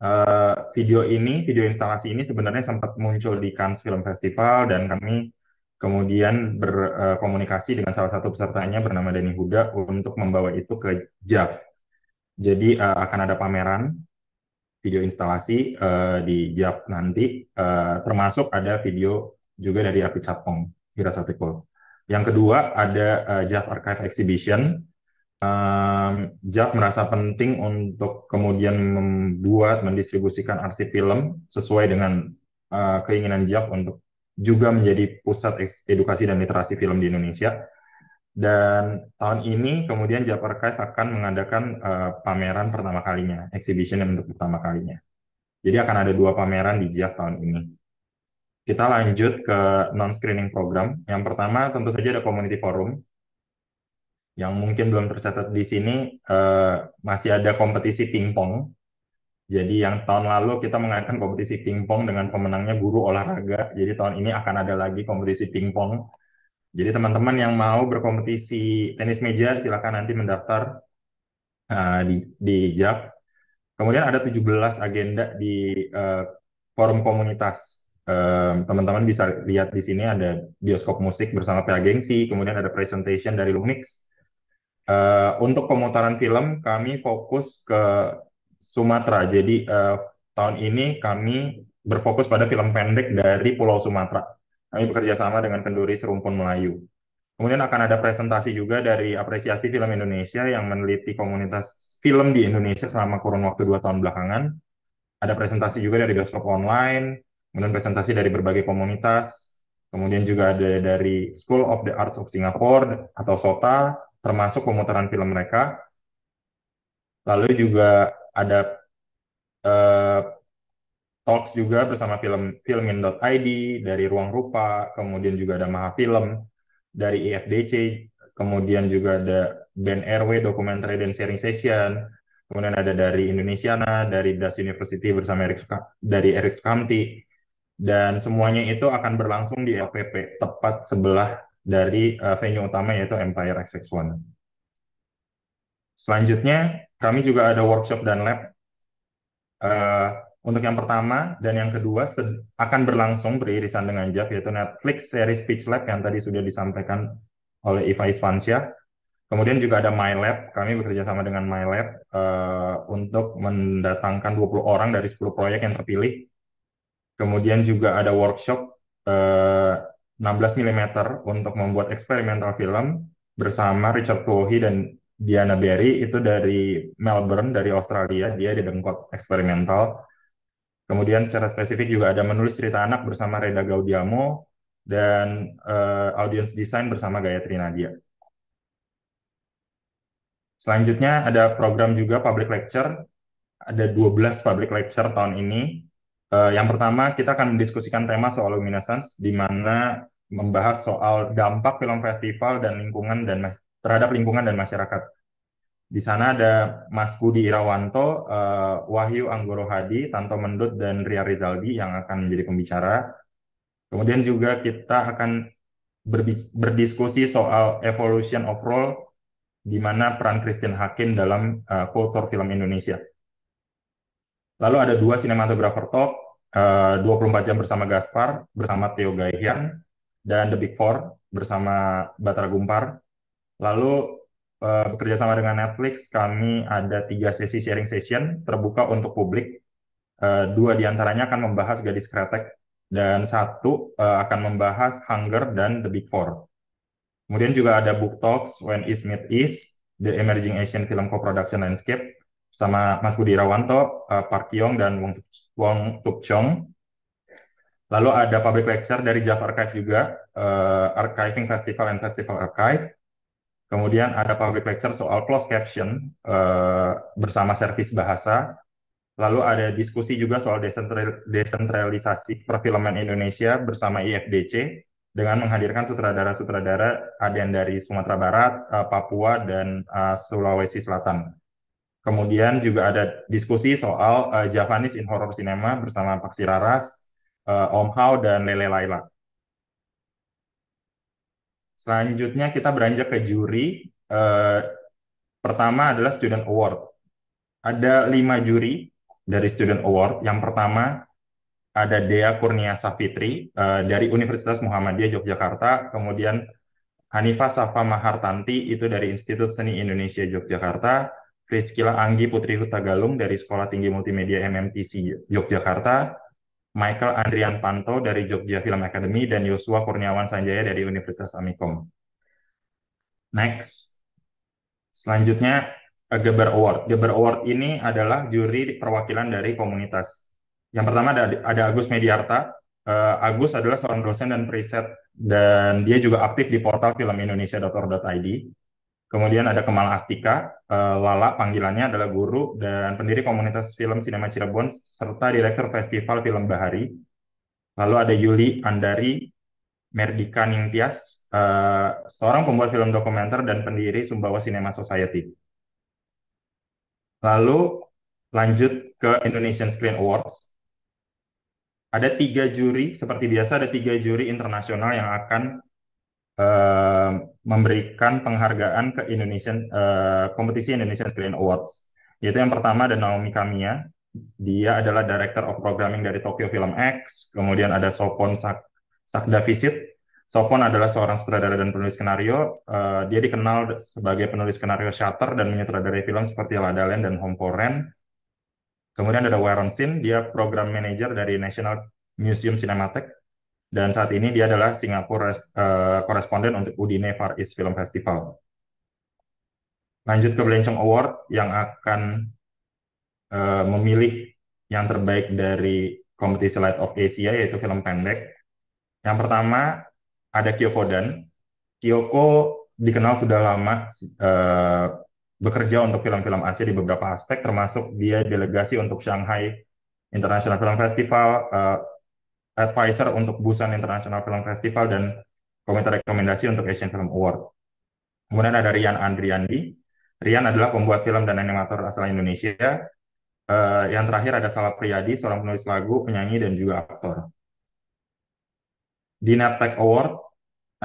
Uh, video ini, video instalasi ini sebenarnya sempat muncul di Cannes Film Festival dan kami kemudian berkomunikasi eh, uh, dengan salah satu pesertanya bernama Denny Huda untuk membawa itu ke JAV. Jadi uh, akan ada pameran video instalasi uh, di JAV nanti, uh, termasuk ada video juga dari Api Capong, Wira Satikul. Yang kedua ada uh, JAV Archive Exhibition, um, merasa penting untuk kemudian membuat, mendistribusikan arsip film sesuai dengan uh, keinginan JAP untuk juga menjadi pusat edukasi dan literasi film di Indonesia. Dan tahun ini kemudian JAP Archive akan mengadakan uh, pameran pertama kalinya, exhibition yang untuk pertama kalinya. Jadi akan ada dua pameran di JAP tahun ini. Kita lanjut ke non-screening program. Yang pertama tentu saja ada community forum yang mungkin belum tercatat di sini uh, masih ada kompetisi pingpong. Jadi yang tahun lalu kita mengadakan kompetisi pingpong dengan pemenangnya guru olahraga. Jadi tahun ini akan ada lagi kompetisi pingpong. Jadi teman-teman yang mau berkompetisi tenis meja silakan nanti mendaftar uh, di di JAF. Kemudian ada 17 agenda di uh, forum komunitas. Teman-teman uh, bisa lihat di sini ada bioskop musik bersama PA Gengsi, kemudian ada presentation dari Lumix, Eh, untuk pemutaran film kami fokus ke Sumatera. Jadi uh, tahun ini kami berfokus pada film pendek dari Pulau Sumatera. Kami bekerja sama dengan Kenduri Serumpun Melayu. Kemudian akan ada presentasi juga dari apresiasi film Indonesia yang meneliti komunitas film di Indonesia selama kurun waktu dua tahun belakangan. Ada presentasi juga dari bioskop online, kemudian presentasi dari berbagai komunitas, kemudian juga ada dari School of the Arts of Singapore atau SOTA, termasuk pemutaran film mereka. Lalu juga ada uh, talks juga bersama film filmin.id dari Ruang Rupa, kemudian juga ada Maha Film dari IFDC, kemudian juga ada Ben RW Documentary dan Sharing Session, kemudian ada dari Indonesiana, dari Das University bersama Eric, Suka, dari Eric Sukamti, dan semuanya itu akan berlangsung di LPP, tepat sebelah dari uh, venue utama yaitu Empire XX1. Selanjutnya, kami juga ada workshop dan lab. Uh, untuk yang pertama dan yang kedua akan berlangsung beririsan dengan JAV yaitu Netflix series Pitch Lab yang tadi sudah disampaikan oleh Eva Isfansyah. Kemudian juga ada MyLab, kami bekerja sama dengan MyLab uh, eh, untuk mendatangkan 20 orang dari 10 proyek yang terpilih. Kemudian juga ada workshop uh, 16 mm untuk membuat eksperimental film bersama Richard Tuohy dan Diana Berry itu dari Melbourne dari Australia dia di dengkot eksperimental kemudian secara spesifik juga ada menulis cerita anak bersama Reda Gaudiamo dan uh, audience design bersama Gayatri Nadia selanjutnya ada program juga public lecture ada 12 public lecture tahun ini Uh, yang pertama, kita akan mendiskusikan tema soal luminescence, di mana membahas soal dampak film festival dan lingkungan dan terhadap lingkungan dan masyarakat. Di sana ada Mas Budi Irawanto, uh, Wahyu Anggoro Hadi, Tanto Mendut, dan Ria Rizaldi yang akan menjadi pembicara. Kemudian juga kita akan berdiskusi soal evolution of role, di mana peran Christine Hakim dalam uh, kultur film Indonesia. Lalu ada dua sinematografer top, eh, uh, 24 jam bersama Gaspar, bersama Theo Gaihian, dan The Big Four bersama Batara Gumpar. Lalu uh, bekerja sama dengan Netflix, kami ada tiga sesi sharing session terbuka untuk publik. Uh, dua diantaranya akan membahas gadis kretek dan satu uh, akan membahas Hunger dan The Big Four. Kemudian juga ada book talks When Is Meet Is, The Emerging Asian Film Co-Production Landscape, sama Mas Budi Rawanto, uh, Park Yong, dan Wong, Wong Tuk Chong. Lalu ada public lecture dari Java Archive juga, uh, Archiving Festival and Festival Archive. Kemudian ada public lecture soal closed caption uh, bersama servis bahasa. Lalu ada diskusi juga soal desentralisasi perfilman Indonesia bersama IFDC dengan menghadirkan sutradara-sutradara ada yang dari Sumatera Barat, Papua, dan Sulawesi Selatan. Kemudian juga ada diskusi soal uh, Javanese in Horror Cinema bersama Pak Siraras, uh, Om Hao, dan Lele Laila. Selanjutnya kita beranjak ke juri. Uh, pertama adalah Student Award. Ada lima juri dari Student Award. Yang pertama ada Dea Kurnia Safitri uh, dari Universitas Muhammadiyah Yogyakarta. Kemudian Hanifah Safa Mahartanti itu dari Institut Seni Indonesia Yogyakarta. Priskila Anggi Putri Huta Galung dari Sekolah Tinggi Multimedia MMTC Yogyakarta, Michael Andrian Panto dari Jogja Film Academy, dan Yosua Kurniawan Sanjaya dari Universitas Amikom. Next. Selanjutnya, Geber Award. Geber Award ini adalah juri perwakilan dari komunitas. Yang pertama ada, ada Agus Mediarta. Uh, Agus adalah seorang dosen dan preset, dan dia juga aktif di portal filmindonesia.org.id. Kemudian ada Kemal Astika, eh, Lala panggilannya adalah guru dan pendiri komunitas film Sinema Cirebon serta direktur Festival Film Bahari. Lalu ada Yuli Andari, Merdika Ningtyas, eh, seorang pembuat film dokumenter dan pendiri Sumbawa Cinema Society. Lalu lanjut ke Indonesian Screen Awards. Ada tiga juri, seperti biasa ada tiga juri internasional yang akan Eh, memberikan penghargaan ke Indonesian uh, kompetisi Indonesian Screen Awards. Yaitu yang pertama ada Naomi Kamiya, dia adalah Director of Programming dari Tokyo Film X, kemudian ada Sopon Sak Sakda Visit. Sopon adalah seorang sutradara dan penulis skenario. Uh, dia dikenal sebagai penulis skenario Shutter dan menyutradarai film seperti La dan Home for Rent. Kemudian ada Warren Sin, dia program manager dari National Museum Cinematheque dan saat ini dia adalah Singapura uh, koresponden untuk Udine Far East Film Festival. Lanjut ke Blencong Award yang akan uh, memilih yang terbaik dari kompetisi Light of Asia yaitu film pendek. Yang pertama ada Kyoko Dan. Kyoko dikenal sudah lama uh, bekerja untuk film-film Asia di beberapa aspek termasuk dia delegasi untuk Shanghai International Film Festival uh, advisor untuk Busan International Film Festival dan komite rekomendasi untuk Asian Film Award. Kemudian ada Rian Andriandi. Rian adalah pembuat film dan animator asal Indonesia. Uh, yang terakhir ada Salah Priyadi, seorang penulis lagu, penyanyi, dan juga aktor. Di NAPTEC Award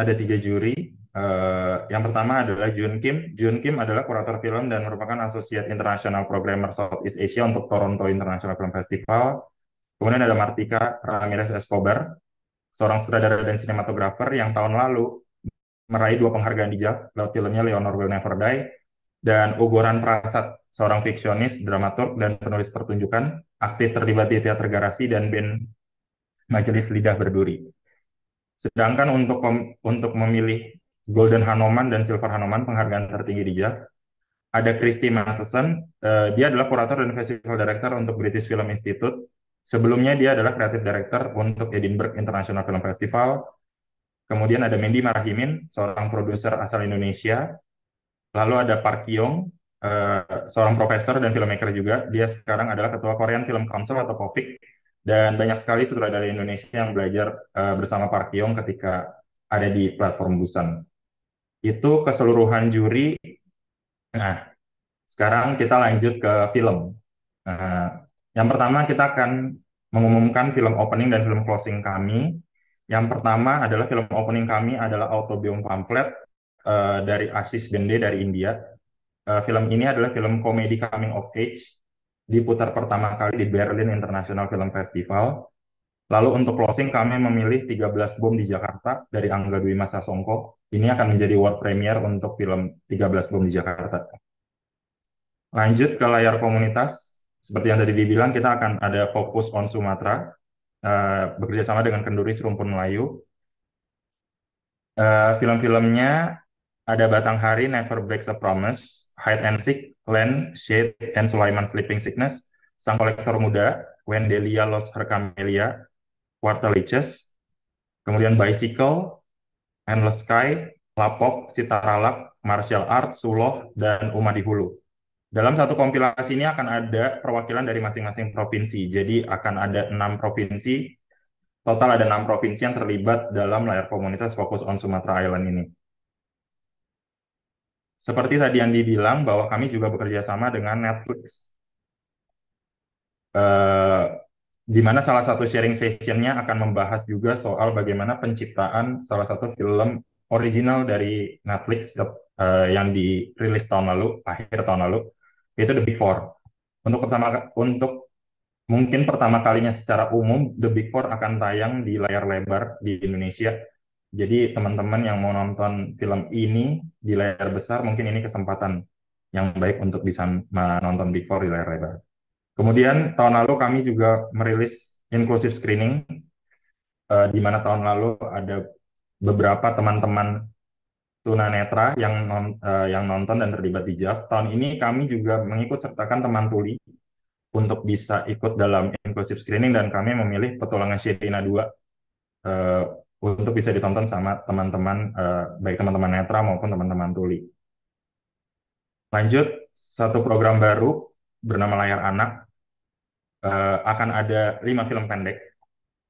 ada tiga juri. Uh, yang pertama adalah Jun Kim. Jun Kim adalah kurator film dan merupakan asosiat internasional programmer Southeast Asia untuk Toronto International Film Festival. Kemudian ada Martika Ramirez Escobar, seorang sutradara dan sinematografer yang tahun lalu meraih dua penghargaan di JAF lewat filmnya Leonor Will Never Die dan Ugoran Prasad, seorang fiksionis, dramaturg, dan penulis pertunjukan, aktif terlibat di teater garasi dan band Majelis Lidah Berduri. Sedangkan untuk untuk memilih Golden Hanoman dan Silver Hanoman, penghargaan tertinggi di JAF, ada Christy Matheson, uh, dia adalah kurator dan festival director untuk British Film Institute, Sebelumnya dia adalah kreatif Director untuk Edinburgh International Film Festival. Kemudian ada Mendy Marahimin, seorang produser asal Indonesia. Lalu ada Park Yong, eh, seorang profesor dan filmmaker juga. Dia sekarang adalah Ketua Korean Film Council atau COFIC. Dan banyak sekali sutradara Indonesia yang belajar eh, bersama Park Yong ketika ada di platform Busan. Itu keseluruhan juri. Nah, sekarang kita lanjut ke film. Nah, yang pertama kita akan mengumumkan film opening dan film closing kami. Yang pertama adalah film opening kami adalah Autobiom Pamphlet uh, eh, dari Asis Bende dari India. Uh, film ini adalah film komedi coming of age diputar pertama kali di Berlin International Film Festival. Lalu untuk closing kami memilih 13 bom di Jakarta dari Angga Dwi Masa Songko. Ini akan menjadi world premiere untuk film 13 bom di Jakarta. Lanjut ke layar komunitas seperti yang tadi dibilang, kita akan ada fokus on Sumatera, uh, eh, bekerja sama dengan Kenduri Serumpun Melayu. Uh, film-filmnya ada Batang Hari, Never Breaks a Promise, Hide and Seek, Land, Shade, and Sulaiman Sleeping Sickness, Sang Kolektor Muda, When Delia Lost Her Camellia, Quarter Liches, kemudian Bicycle, Endless Sky, lapok sitaralak Martial Arts, Suloh, dan Uma di Hulu. Dalam satu kompilasi ini akan ada perwakilan dari masing-masing provinsi. Jadi akan ada enam provinsi, total ada enam provinsi yang terlibat dalam layar komunitas fokus on Sumatera Island ini. Seperti tadi yang dibilang bahwa kami juga bekerja sama dengan Netflix. Uh, di mana salah satu sharing sessionnya akan membahas juga soal bagaimana penciptaan salah satu film original dari Netflix uh, yang dirilis tahun lalu, akhir tahun lalu, yaitu the big four. Untuk pertama untuk mungkin pertama kalinya secara umum the big four akan tayang di layar lebar di Indonesia. Jadi teman-teman yang mau nonton film ini di layar besar mungkin ini kesempatan yang baik untuk bisa menonton big four di layar lebar. Kemudian tahun lalu kami juga merilis inclusive screening, uh, di mana tahun lalu ada beberapa teman-teman tunanetra yang non, uh, yang nonton dan terlibat di JAF Tahun ini kami juga mengikut sertakan teman tuli untuk bisa ikut dalam inclusive screening dan kami memilih petualangan Shirina 2 uh, eh, untuk bisa ditonton sama teman-teman uh, baik teman-teman netra maupun teman-teman tuli. Lanjut satu program baru bernama Layar Anak uh, akan ada lima film pendek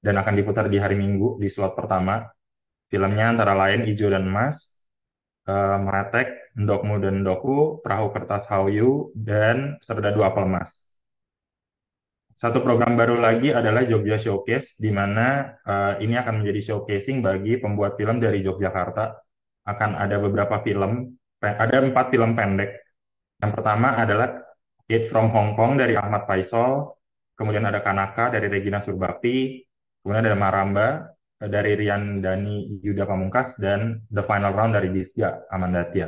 dan akan diputar di hari Minggu di slot pertama. Filmnya antara lain Ijo dan Mas, uh, eh, Meretek, Ndokmu dan Ndoku, Perahu Kertas Hauyu dan Serda Dua Apel Mas. Satu program baru lagi adalah Jogja Showcase, di mana uh, ini akan menjadi showcasing bagi pembuat film dari Yogyakarta. Akan ada beberapa film, ada empat film pendek. Yang pertama adalah It From Hong Kong dari Ahmad Faisal, kemudian ada Kanaka dari Regina Surbakti, kemudian ada Maramba Eh, dari Rian Dani Yuda Pamungkas dan the final round dari Amanda Amandatia.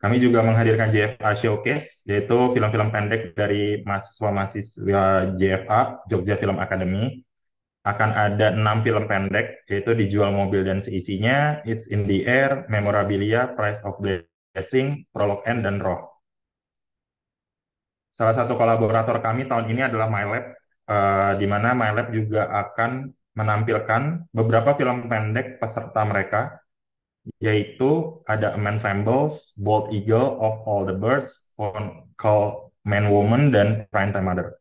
Kami juga menghadirkan JFA Showcase, yaitu film-film pendek dari mahasiswa-mahasiswa JFA, Jogja Film Academy. Akan ada enam film pendek, yaitu Dijual Mobil dan Seisinya, It's in the Air, Memorabilia, Price of Blessing, Prolog End, dan Roh. Salah satu kolaborator kami tahun ini adalah MyLab, Eh, di mana MyLab juga akan menampilkan beberapa film pendek peserta mereka, yaitu ada Man Fumbles, Bald Eagle, Of All the Birds, Phone Call Man Woman, dan Prime Time Mother.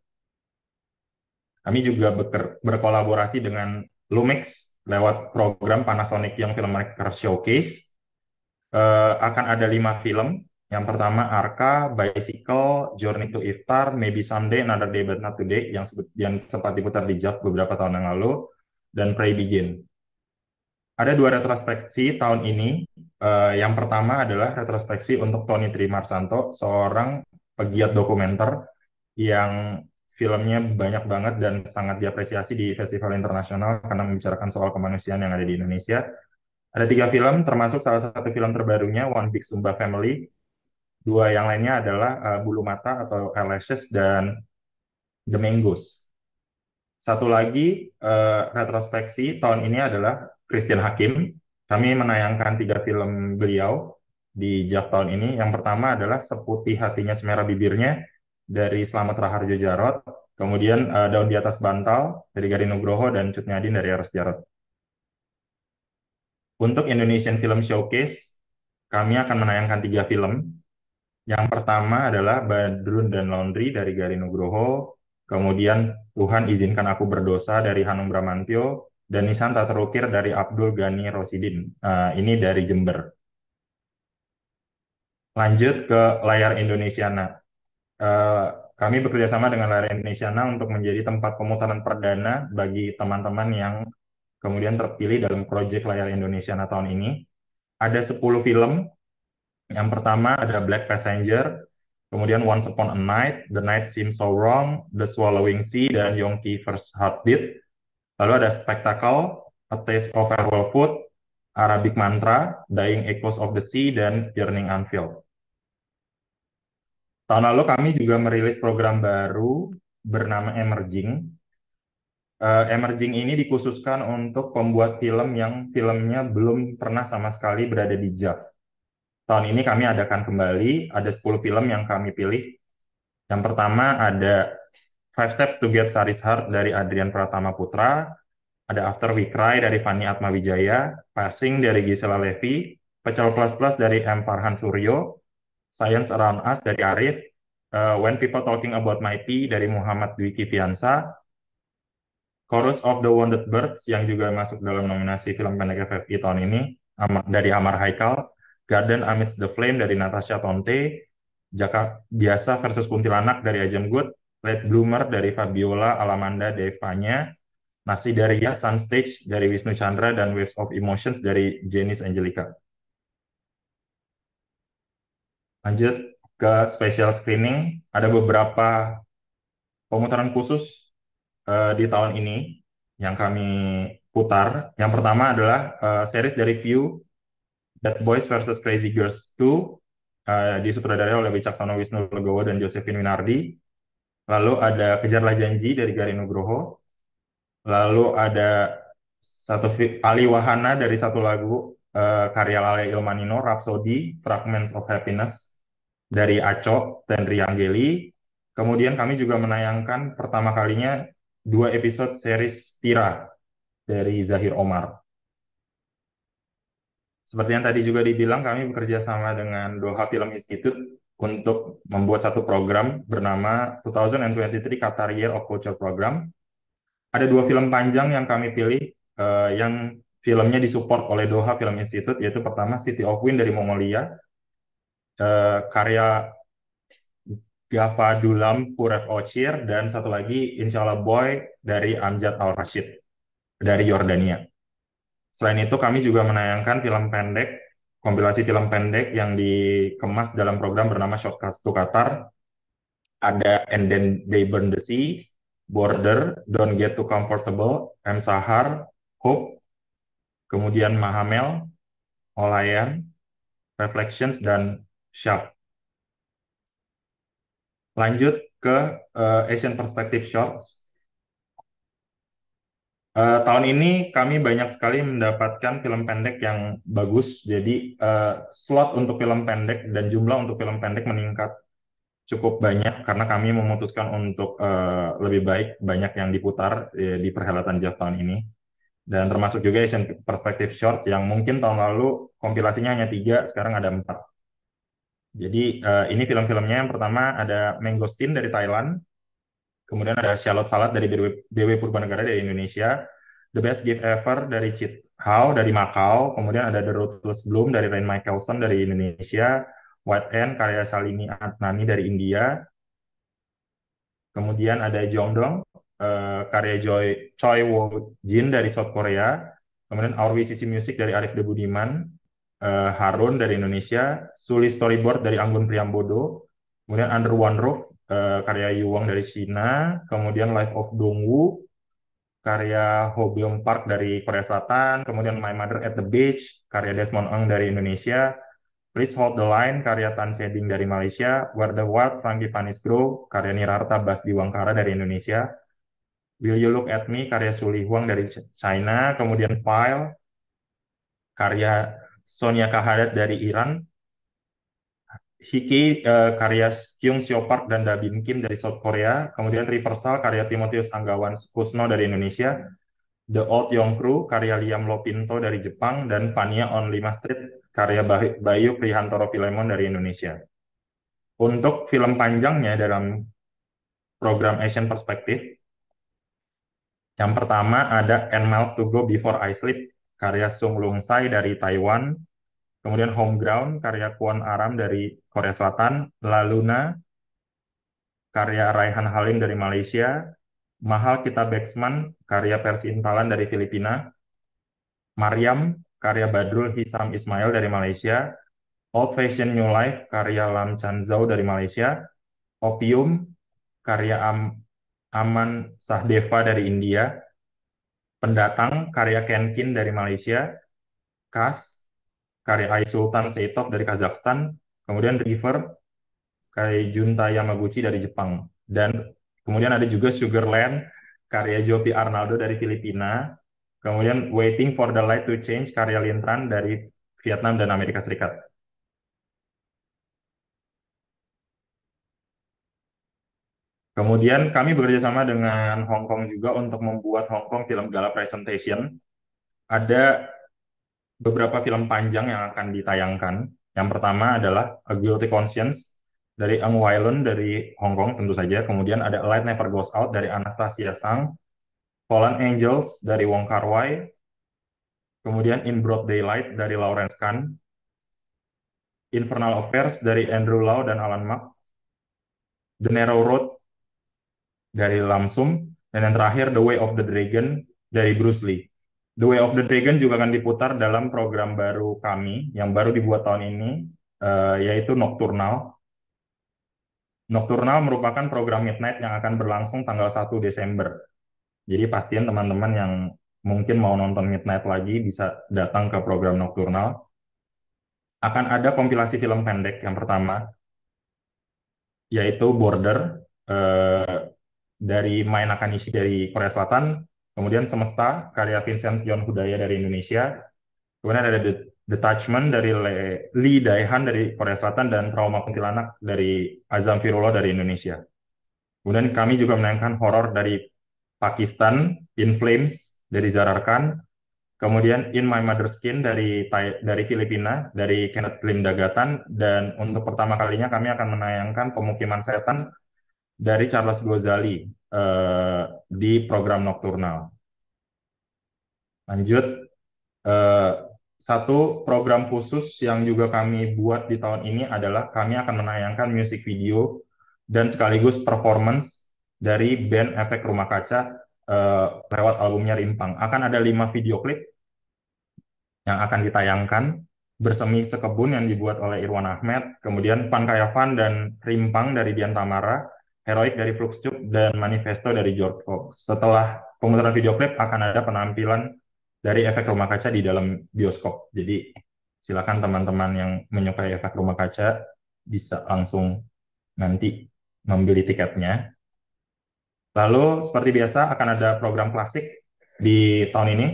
Kami juga berkolaborasi dengan Lumix lewat program Panasonic yang film mereka showcase. Uh, akan ada lima film yang pertama Arka, Bicycle, Journey to Iftar, Maybe Someday, Another Day But Not Today yang, yang sempat diputar di JAV beberapa tahun yang lalu, dan Pray Begin. Ada dua retrospeksi tahun ini. Uh, yang pertama adalah retrospeksi untuk Tony Trimarsanto, seorang pegiat dokumenter yang filmnya banyak banget dan sangat diapresiasi di festival internasional karena membicarakan soal kemanusiaan yang ada di Indonesia. Ada tiga film, termasuk salah satu film terbarunya, One Big Sumba Family, Dua yang lainnya adalah uh, bulu mata atau eyelashes dan the Satu lagi uh, retrospeksi tahun ini adalah Christian Hakim. Kami menayangkan tiga film beliau di JAV tahun ini. Yang pertama adalah Seputih Hatinya Semerah Bibirnya dari Selamat Raharjo Jarot. Kemudian uh, Daun di Atas Bantal dari Gari Nugroho dan Cut Nyadin dari Eros Jarot. Untuk Indonesian Film Showcase, kami akan menayangkan tiga film. Yang pertama adalah Badrun dan Laundry dari Gari Nugroho, kemudian Tuhan izinkan aku berdosa dari Hanum Bramantio, dan Nisan tak terukir dari Abdul Gani Rosidin. Uh, ini dari Jember. Lanjut ke Layar Indonesiana. Uh, kami bekerjasama dengan Layar Indonesiana untuk menjadi tempat pemutaran perdana bagi teman-teman yang kemudian terpilih dalam proyek Layar Indonesiana tahun ini. Ada 10 film yang pertama ada Black Passenger, kemudian Once Upon a Night, The Night Seems So Wrong, The Swallowing Sea, dan Yonki First Heartbeat. Lalu ada Spectacle, A Taste of Herbal Food, Arabic Mantra, Dying Echoes of the Sea, dan Yearning Unfilled. Tahun lalu kami juga merilis program baru bernama Emerging, uh, emerging ini dikhususkan untuk pembuat film yang filmnya belum pernah sama sekali berada di JAV tahun ini kami adakan kembali, ada 10 film yang kami pilih. Yang pertama ada Five Steps to Get Saris Heart dari Adrian Pratama Putra, ada After We Cry dari Fanny Wijaya Passing dari Gisela Levy, Pecel Plus Plus dari M. Farhan Suryo, Science Around Us dari Arif, uh, When People Talking About My Pee dari Muhammad Dwi Kiviansa, Chorus of the Wounded Birds yang juga masuk dalam nominasi film pendek FFI tahun ini dari Amar Haikal, Garden Amidst the Flame dari Natasha Tonte, Jaka Biasa versus Kuntilanak dari Ajam Good, Red Bloomer dari Fabiola Alamanda Devanya, Nasi dari Daria Stage dari Wisnu Chandra, dan Waves of Emotions dari Janice Angelica. Lanjut ke special screening, ada beberapa pemutaran khusus uh, di tahun ini yang kami putar. Yang pertama adalah uh, series dari View That Boys versus Crazy Girls 2 uh, eh, disutradarai oleh Wicaksono Wisnu Legowo dan Josephine Winardi. Lalu ada Kejarlah Janji dari Gari Nugroho. Lalu ada satu Ali Wahana dari satu lagu uh, karya Lale Ilmanino, Rhapsody, Fragments of Happiness dari Aco dan Riangeli. Kemudian kami juga menayangkan pertama kalinya dua episode series Tira dari Zahir Omar. Seperti yang tadi juga dibilang, kami bekerja sama dengan Doha Film Institute untuk membuat satu program bernama 2023 Qatar Year of Culture Program. Ada dua film panjang yang kami pilih, uh, yang filmnya disupport oleh Doha Film Institute, yaitu pertama City of Wind dari Mongolia, uh, karya Gafa Dulam Puref Ochir, dan satu lagi Insya Allah Boy dari Amjad Al-Rashid dari Yordania. Selain itu, kami juga menayangkan film pendek, kompilasi film pendek yang dikemas dalam program bernama Shortcuts to Qatar. Ada And Then They Burn the Sea, Border, Don't Get Too Comfortable, M. Sahar, Hope, kemudian Mahamel, Olayan, Reflections, dan Sharp. Lanjut ke uh, Asian Perspective Shorts Uh, tahun ini kami banyak sekali mendapatkan film pendek yang bagus, jadi uh, slot untuk film pendek dan jumlah untuk film pendek meningkat cukup banyak karena kami memutuskan untuk uh, lebih baik banyak yang diputar ya, di perhelatan JAV tahun ini. Dan termasuk juga Asian Perspective Shorts yang mungkin tahun lalu kompilasinya hanya tiga, sekarang ada empat. Jadi uh, ini film-filmnya yang pertama ada Mangosteen dari Thailand, Kemudian ada Charlotte Salat dari BW, BW Purbanegara dari Indonesia. The Best Gift Ever dari Chit Hao dari Makau. Kemudian ada The Ruthless Bloom dari Rain Michaelson dari Indonesia. White End karya Salini Adnani dari India. Kemudian ada Jongdong uh, eh, karya Joy, Choi Wo Jin dari South Korea. Kemudian Our WCC Music dari Arif De Budiman. Uh, Harun dari Indonesia. Suli Storyboard dari Anggun Priambodo. Kemudian Under One Roof uh, karya Yuwang dari Cina, kemudian Life of Dongwu karya Hobeom Park dari Korea Selatan, kemudian My Mother at the Beach karya Desmond Ng dari Indonesia, Please Hold the Line karya Tan Cheding dari Malaysia, Where the Wild Frankie Panis Grow karya Nirarta Wangkara dari Indonesia, Will You Look at Me karya Suli Huang dari China, kemudian File karya Sonia Kahadat dari Iran, Hiki uh, karya Kyung Seo Park dan Bin Kim dari South Korea, kemudian Reversal karya Timotius Anggawan Kusno dari Indonesia, The Old Young Crew karya Liam Lopinto dari Jepang, dan Vania on Lima Street karya Bayu Prihantoro Filemon dari Indonesia. Untuk film panjangnya dalam program Asian Perspective, yang pertama ada N Miles to Go Before I Sleep karya Sung Lung Sai dari Taiwan, kemudian Home Ground karya Kwon Aram dari Korea Selatan, Laluna karya Raihan Halim dari Malaysia, Mahal Kita Baxman karya Persi Intalan dari Filipina, Mariam karya Badrul Hisam Ismail dari Malaysia, Old Fashion New Life karya Lam Chan Zhou dari Malaysia, Opium karya Am Aman Sahdeva dari India, Pendatang karya Kenkin dari Malaysia, Kas Karehai Sultan Seitov dari Kazakhstan, kemudian River karya Junta Yamaguchi dari Jepang. Dan kemudian ada juga Sugarland karya Jopi Arnaldo dari Filipina, kemudian Waiting for the Light to Change karya Lintran dari Vietnam dan Amerika Serikat. Kemudian kami bekerja sama dengan Hong Kong juga untuk membuat Hong Kong Film Gala Presentation. Ada beberapa film panjang yang akan ditayangkan. Yang pertama adalah A Guilty Conscience dari Ang Wailun dari Hong Kong tentu saja. Kemudian ada A Light Never Goes Out dari Anastasia Sang, Fallen Angels dari Wong Kar Wai, kemudian In Broad Daylight dari Lawrence Kahn, Infernal Affairs dari Andrew Lau dan Alan Mack, The Narrow Road dari Lam Lamsum, dan yang terakhir The Way of the Dragon dari Bruce Lee. The Way of the Dragon juga akan diputar dalam program baru kami yang baru dibuat tahun ini, uh, yaitu Nocturnal. Nocturnal merupakan program midnight yang akan berlangsung tanggal 1 Desember. Jadi pastiin teman-teman yang mungkin mau nonton midnight lagi bisa datang ke program Nocturnal. Akan ada kompilasi film pendek yang pertama, yaitu Border uh, dari Main Isi dari Korea Selatan, kemudian Semesta karya Vincent Tion Hudaya dari Indonesia, kemudian ada The Detachment dari Le, Lee Daehan dari Korea Selatan dan Trauma Kuntilanak dari Azam Firullah dari Indonesia. Kemudian kami juga menayangkan horor dari Pakistan, In Flames dari Zarar Khan, kemudian In My Mother's Skin dari dari Filipina, dari Kenneth Lim Dagatan, dan untuk pertama kalinya kami akan menayangkan Pemukiman Setan dari Charles Gozali eh, di program nokturnal. Lanjut, eh, satu program khusus yang juga kami buat di tahun ini adalah kami akan menayangkan musik video dan sekaligus performance dari band Efek Rumah Kaca eh, lewat albumnya Rimpang. Akan ada lima video klip yang akan ditayangkan bersemi sekebun yang dibuat oleh Irwan Ahmed, kemudian Van Kayavan dan Rimpang dari Dian Tamara, heroik dari Fluxtube, dan Manifesto dari George Fox. Setelah pemutaran video klip, akan ada penampilan dari efek rumah kaca di dalam bioskop. Jadi silakan teman-teman yang menyukai efek rumah kaca bisa langsung nanti membeli tiketnya. Lalu seperti biasa akan ada program klasik di tahun ini.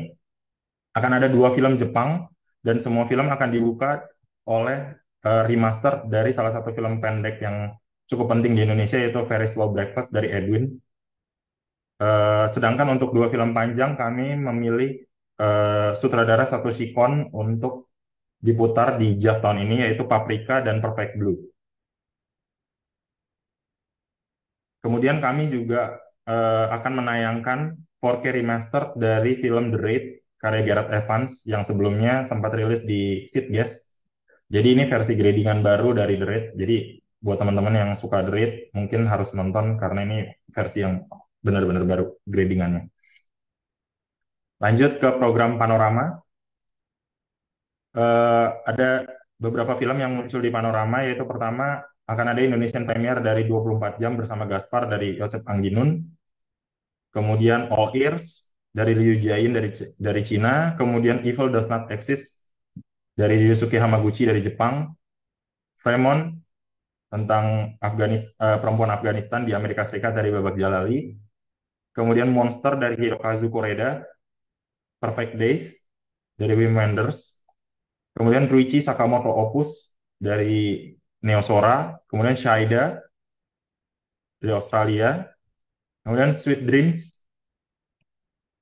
Akan ada dua film Jepang dan semua film akan dibuka oleh eh, remaster dari salah satu film pendek yang cukup penting di Indonesia yaitu Very Slow Breakfast dari Edwin. Uh, sedangkan untuk dua film panjang kami memilih uh, sutradara satu sikon untuk diputar di JAV tahun ini yaitu Paprika dan Perfect Blue. Kemudian kami juga uh, akan menayangkan 4K remaster dari film The Raid karya Gareth Evans yang sebelumnya sempat rilis di Sitges. Jadi ini versi gradingan baru dari The Raid. Jadi buat teman-teman yang suka read mungkin harus nonton karena ini versi yang benar-benar baru gradingannya. Lanjut ke program panorama. Uh, ada beberapa film yang muncul di panorama yaitu pertama akan ada Indonesian Premier dari 24 jam bersama Gaspar dari Yosef Angginun. Kemudian All Ears dari Liu Jiain dari dari Cina, kemudian Evil Does Not Exist dari Yusuke Hamaguchi dari Jepang, Raymond tentang Afganis, uh, perempuan Afghanistan di Amerika Serikat dari Babak Jalali. Kemudian Monster dari Hirokazu Koreda, Perfect Days dari Wim Wenders. Kemudian Ruichi Sakamoto Opus dari Neosora. Kemudian Shaida dari Australia. Kemudian Sweet Dreams,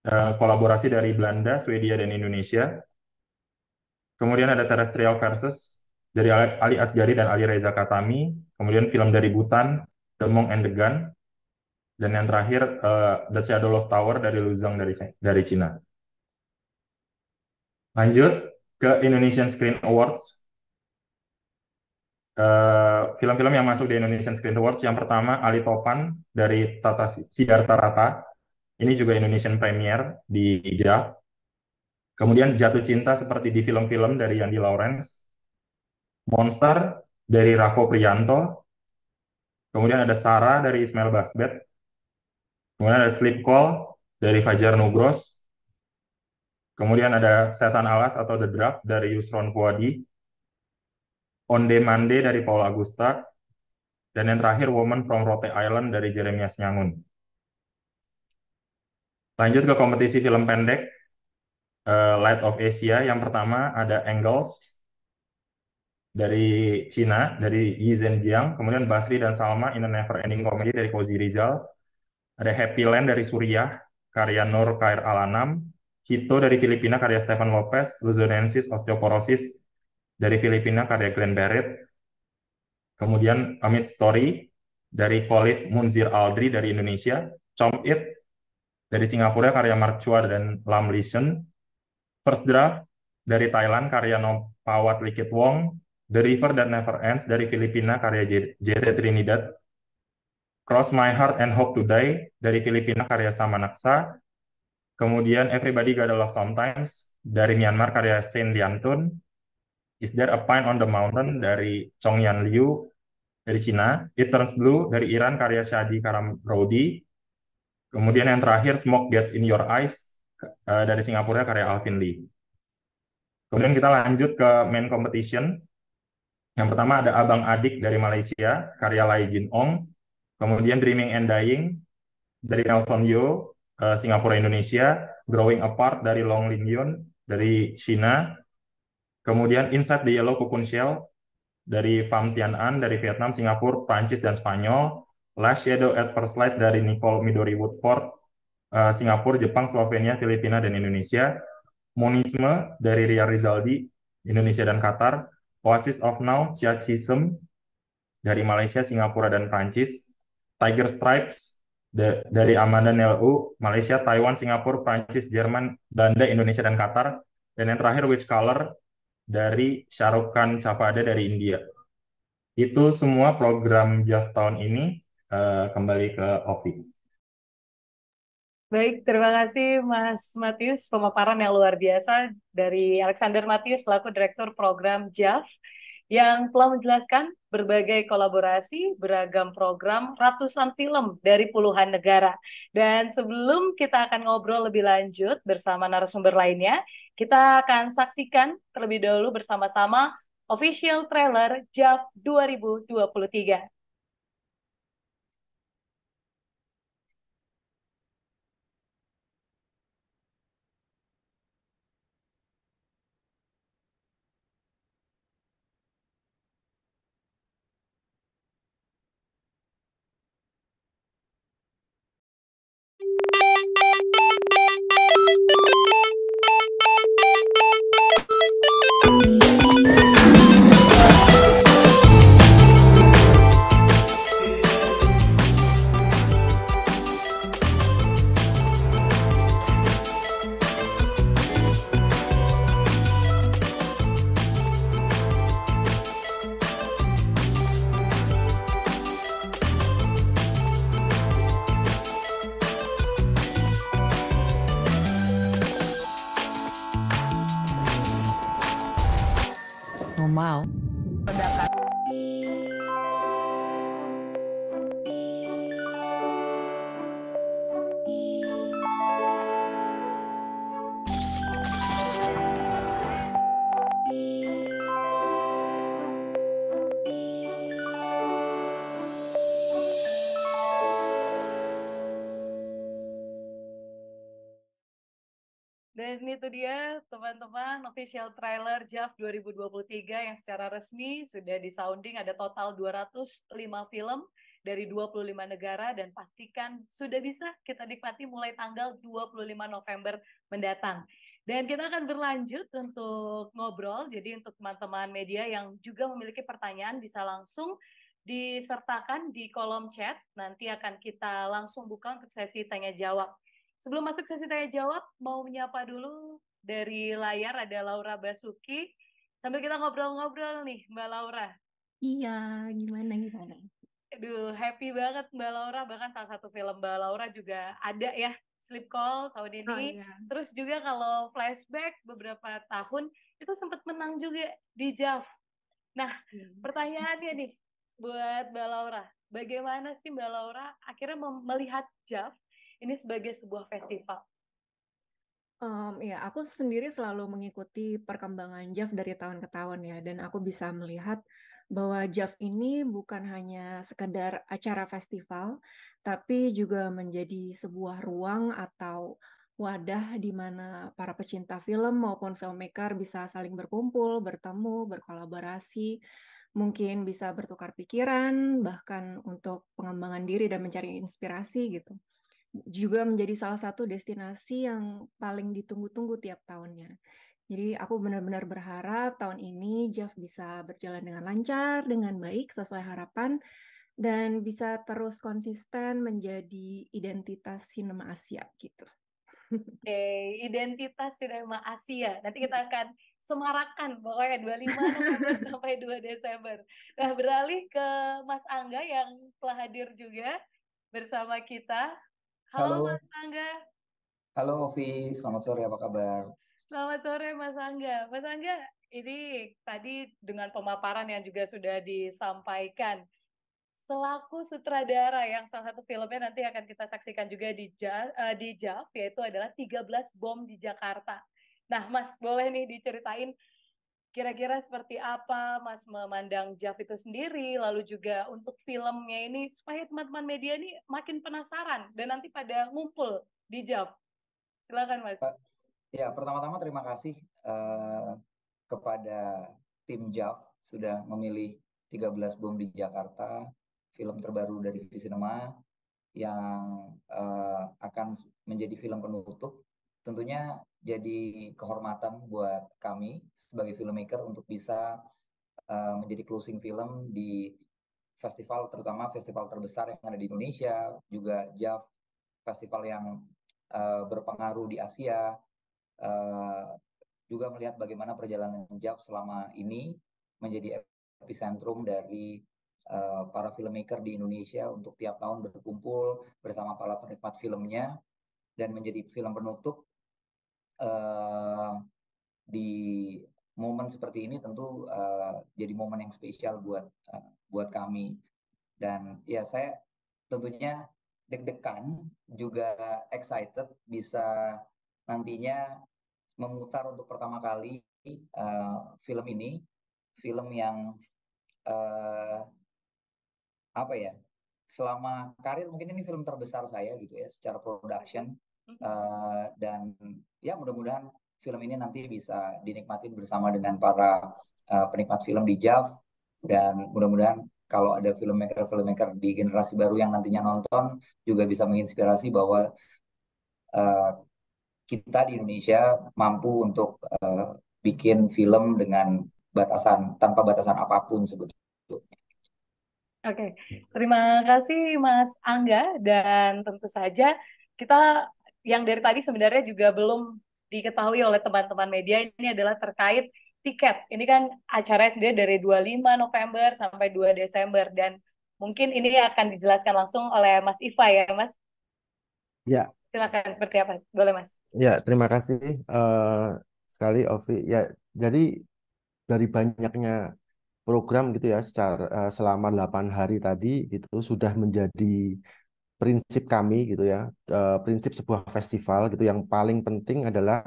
uh, kolaborasi dari Belanda, Swedia, dan Indonesia. Kemudian ada Terrestrial Versus dari Ali Asgari dan Ali Reza Katami, kemudian film dari Butan, The Monk and the Gun, dan yang terakhir uh, The Shadowless Tower dari Luzang dari dari Cina. Lanjut ke Indonesian Screen Awards. Eh, film-film uh, yang masuk di Indonesian Screen Awards yang pertama Ali Topan dari Tata Sidarta Rata. Ini juga Indonesian Premier di IJA. Kemudian Jatuh Cinta seperti di film-film dari Yandi Lawrence Monster dari Rako Priyanto, kemudian ada Sarah dari Ismail Basbet, kemudian ada Sleep Call dari Fajar Nugros, kemudian ada Setan Alas atau The Draft dari Yusron Fuadi, Onde Mande dari Paul Agusta, dan yang terakhir Woman from Rote Island dari Jeremias Senyangun. Lanjut ke kompetisi film pendek uh, Light of Asia. Yang pertama ada Angles dari Cina, dari Yi Zhenjiang, kemudian Basri dan Salma in a Never Ending Comedy dari Fauzi Rizal, ada Happy Land dari Suriah, karya Nur Kair Alanam, Hito dari Filipina karya Stefan Lopez, Luzonensis Osteoporosis dari Filipina karya Glenn Barrett, kemudian Amit Story dari Khalif Munzir Aldri dari Indonesia, *Chomp It dari Singapura karya Mark dan Lam Lishen, First Draft dari Thailand karya Nopawat Likit Wong, The River That Never Ends dari Filipina karya JT Trinidad, Cross My Heart and Hope to Die dari Filipina karya Samanaksa, kemudian Everybody Got a Love Sometimes dari Myanmar karya Saint Liantun, Is There a Pine on the Mountain dari Chong Yan Liu dari Cina, It Turns Blue dari Iran karya Shadi Karam Rodi, kemudian yang terakhir Smoke Gets in Your Eyes eh, dari Singapura karya Alvin Lee. Kemudian kita lanjut ke main competition yang pertama ada Abang Adik dari Malaysia, karya Lai Jin Ong. Kemudian Dreaming and Dying dari Nelson Yo, uh, Singapura Indonesia. Growing Apart dari Long Lin Yun dari China. Kemudian Inside the Yellow Cocoon Shell dari Pham Tian An dari Vietnam, Singapura, Prancis, dan Spanyol. Last Shadow at First Light dari Nicole Midori Woodford, uh, Singapura, Jepang, Slovenia, Filipina, dan Indonesia. Monisme dari Ria Rizaldi, Indonesia dan Qatar. Oasis of Now, Chiachism dari Malaysia, Singapura, dan Prancis. Tiger Stripes de, dari Amanda Nelu, Malaysia, Taiwan, Singapura, Prancis, Jerman, Belanda, Indonesia, dan Qatar. Dan yang terakhir, Which Color dari Syarukan Capada dari India. Itu semua program JAF tahun ini. Uh, kembali ke Ovi. Baik, terima kasih Mas Matius, pemaparan yang luar biasa dari Alexander Matius selaku Direktur Program JAF yang telah menjelaskan berbagai kolaborasi, beragam program, ratusan film dari puluhan negara. Dan sebelum kita akan ngobrol lebih lanjut bersama narasumber lainnya, kita akan saksikan terlebih dahulu bersama-sama official trailer JAF 2023. Dan itu dia teman-teman official trailer JAF 2023 yang secara resmi sudah disounding ada total 205 film dari 25 negara dan pastikan sudah bisa kita nikmati mulai tanggal 25 November mendatang. Dan kita akan berlanjut untuk ngobrol. Jadi untuk teman-teman media yang juga memiliki pertanyaan bisa langsung disertakan di kolom chat. Nanti akan kita langsung buka untuk sesi tanya jawab. Sebelum masuk sesi tanya jawab, mau menyapa dulu dari layar ada Laura Basuki. Sambil kita ngobrol-ngobrol nih, Mbak Laura. Iya, gimana gimana. Aduh, happy banget Mbak Laura. Bahkan salah satu film Mbak Laura juga ada ya, Sleep Call tahun ini. Oh, iya. Terus juga kalau flashback beberapa tahun, itu sempat menang juga di JAV. Nah, iya. pertanyaannya nih buat Mbak Laura. Bagaimana sih Mbak Laura akhirnya melihat JAV ini sebagai sebuah festival? Um, ya, aku sendiri selalu mengikuti perkembangan JAV dari tahun ke tahun ya, dan aku bisa melihat bahwa JAV ini bukan hanya sekedar acara festival, tapi juga menjadi sebuah ruang atau wadah di mana para pecinta film maupun filmmaker bisa saling berkumpul, bertemu, berkolaborasi, mungkin bisa bertukar pikiran, bahkan untuk pengembangan diri dan mencari inspirasi gitu juga menjadi salah satu destinasi yang paling ditunggu-tunggu tiap tahunnya. Jadi aku benar-benar berharap tahun ini Jeff bisa berjalan dengan lancar, dengan baik, sesuai harapan, dan bisa terus konsisten menjadi identitas sinema Asia gitu. Oke, okay, identitas sinema Asia. Nanti kita akan semarakan pokoknya 25 sampai 2 Desember. Nah, beralih ke Mas Angga yang telah hadir juga bersama kita Halo, Halo Mas Angga. Halo Ovi, selamat sore, apa kabar? Selamat sore Mas Angga. Mas Angga, ini tadi dengan pemaparan yang juga sudah disampaikan, selaku sutradara yang salah satu filmnya nanti akan kita saksikan juga di eh, di JAV yaitu adalah 13 Bom di Jakarta. Nah, Mas, boleh nih diceritain Kira-kira seperti apa Mas memandang Jav itu sendiri, lalu juga untuk filmnya ini, supaya teman-teman media ini makin penasaran dan nanti pada ngumpul di Jav. Silakan Mas. Eh, ya, pertama-tama terima kasih uh, kepada tim Jav sudah memilih 13 bom di Jakarta, film terbaru dari Visinema yang uh, akan menjadi film penutup. Tentunya jadi kehormatan buat kami sebagai filmmaker untuk bisa uh, menjadi closing film di festival terutama festival terbesar yang ada di Indonesia juga JAV festival yang uh, berpengaruh di Asia uh, juga melihat bagaimana perjalanan JAV selama ini menjadi epicentrum dari uh, para filmmaker di Indonesia untuk tiap tahun berkumpul bersama para penikmat filmnya dan menjadi film penutup uh, di momen seperti ini tentu uh, jadi momen yang spesial buat uh, buat kami dan ya saya tentunya deg-degan juga excited bisa nantinya memutar untuk pertama kali uh, film ini film yang uh, apa ya selama karir mungkin ini film terbesar saya gitu ya secara production uh, dan ya mudah-mudahan film ini nanti bisa dinikmati bersama dengan para uh, penikmat film di JAV dan mudah-mudahan kalau ada filmmaker filmmaker di generasi baru yang nantinya nonton juga bisa menginspirasi bahwa uh, kita di Indonesia mampu untuk uh, bikin film dengan batasan tanpa batasan apapun sebetulnya. Oke, terima kasih Mas Angga dan tentu saja kita yang dari tadi sebenarnya juga belum diketahui oleh teman-teman media ini adalah terkait tiket. Ini kan acara sendiri dari 25 November sampai 2 Desember dan mungkin ini akan dijelaskan langsung oleh Mas Iva ya, Mas. Ya. Silakan seperti apa? Boleh, Mas. Ya, terima kasih uh, sekali Ovi. Ya, jadi dari banyaknya program gitu ya secara uh, selama 8 hari tadi itu sudah menjadi prinsip kami gitu ya eh, prinsip sebuah festival gitu yang paling penting adalah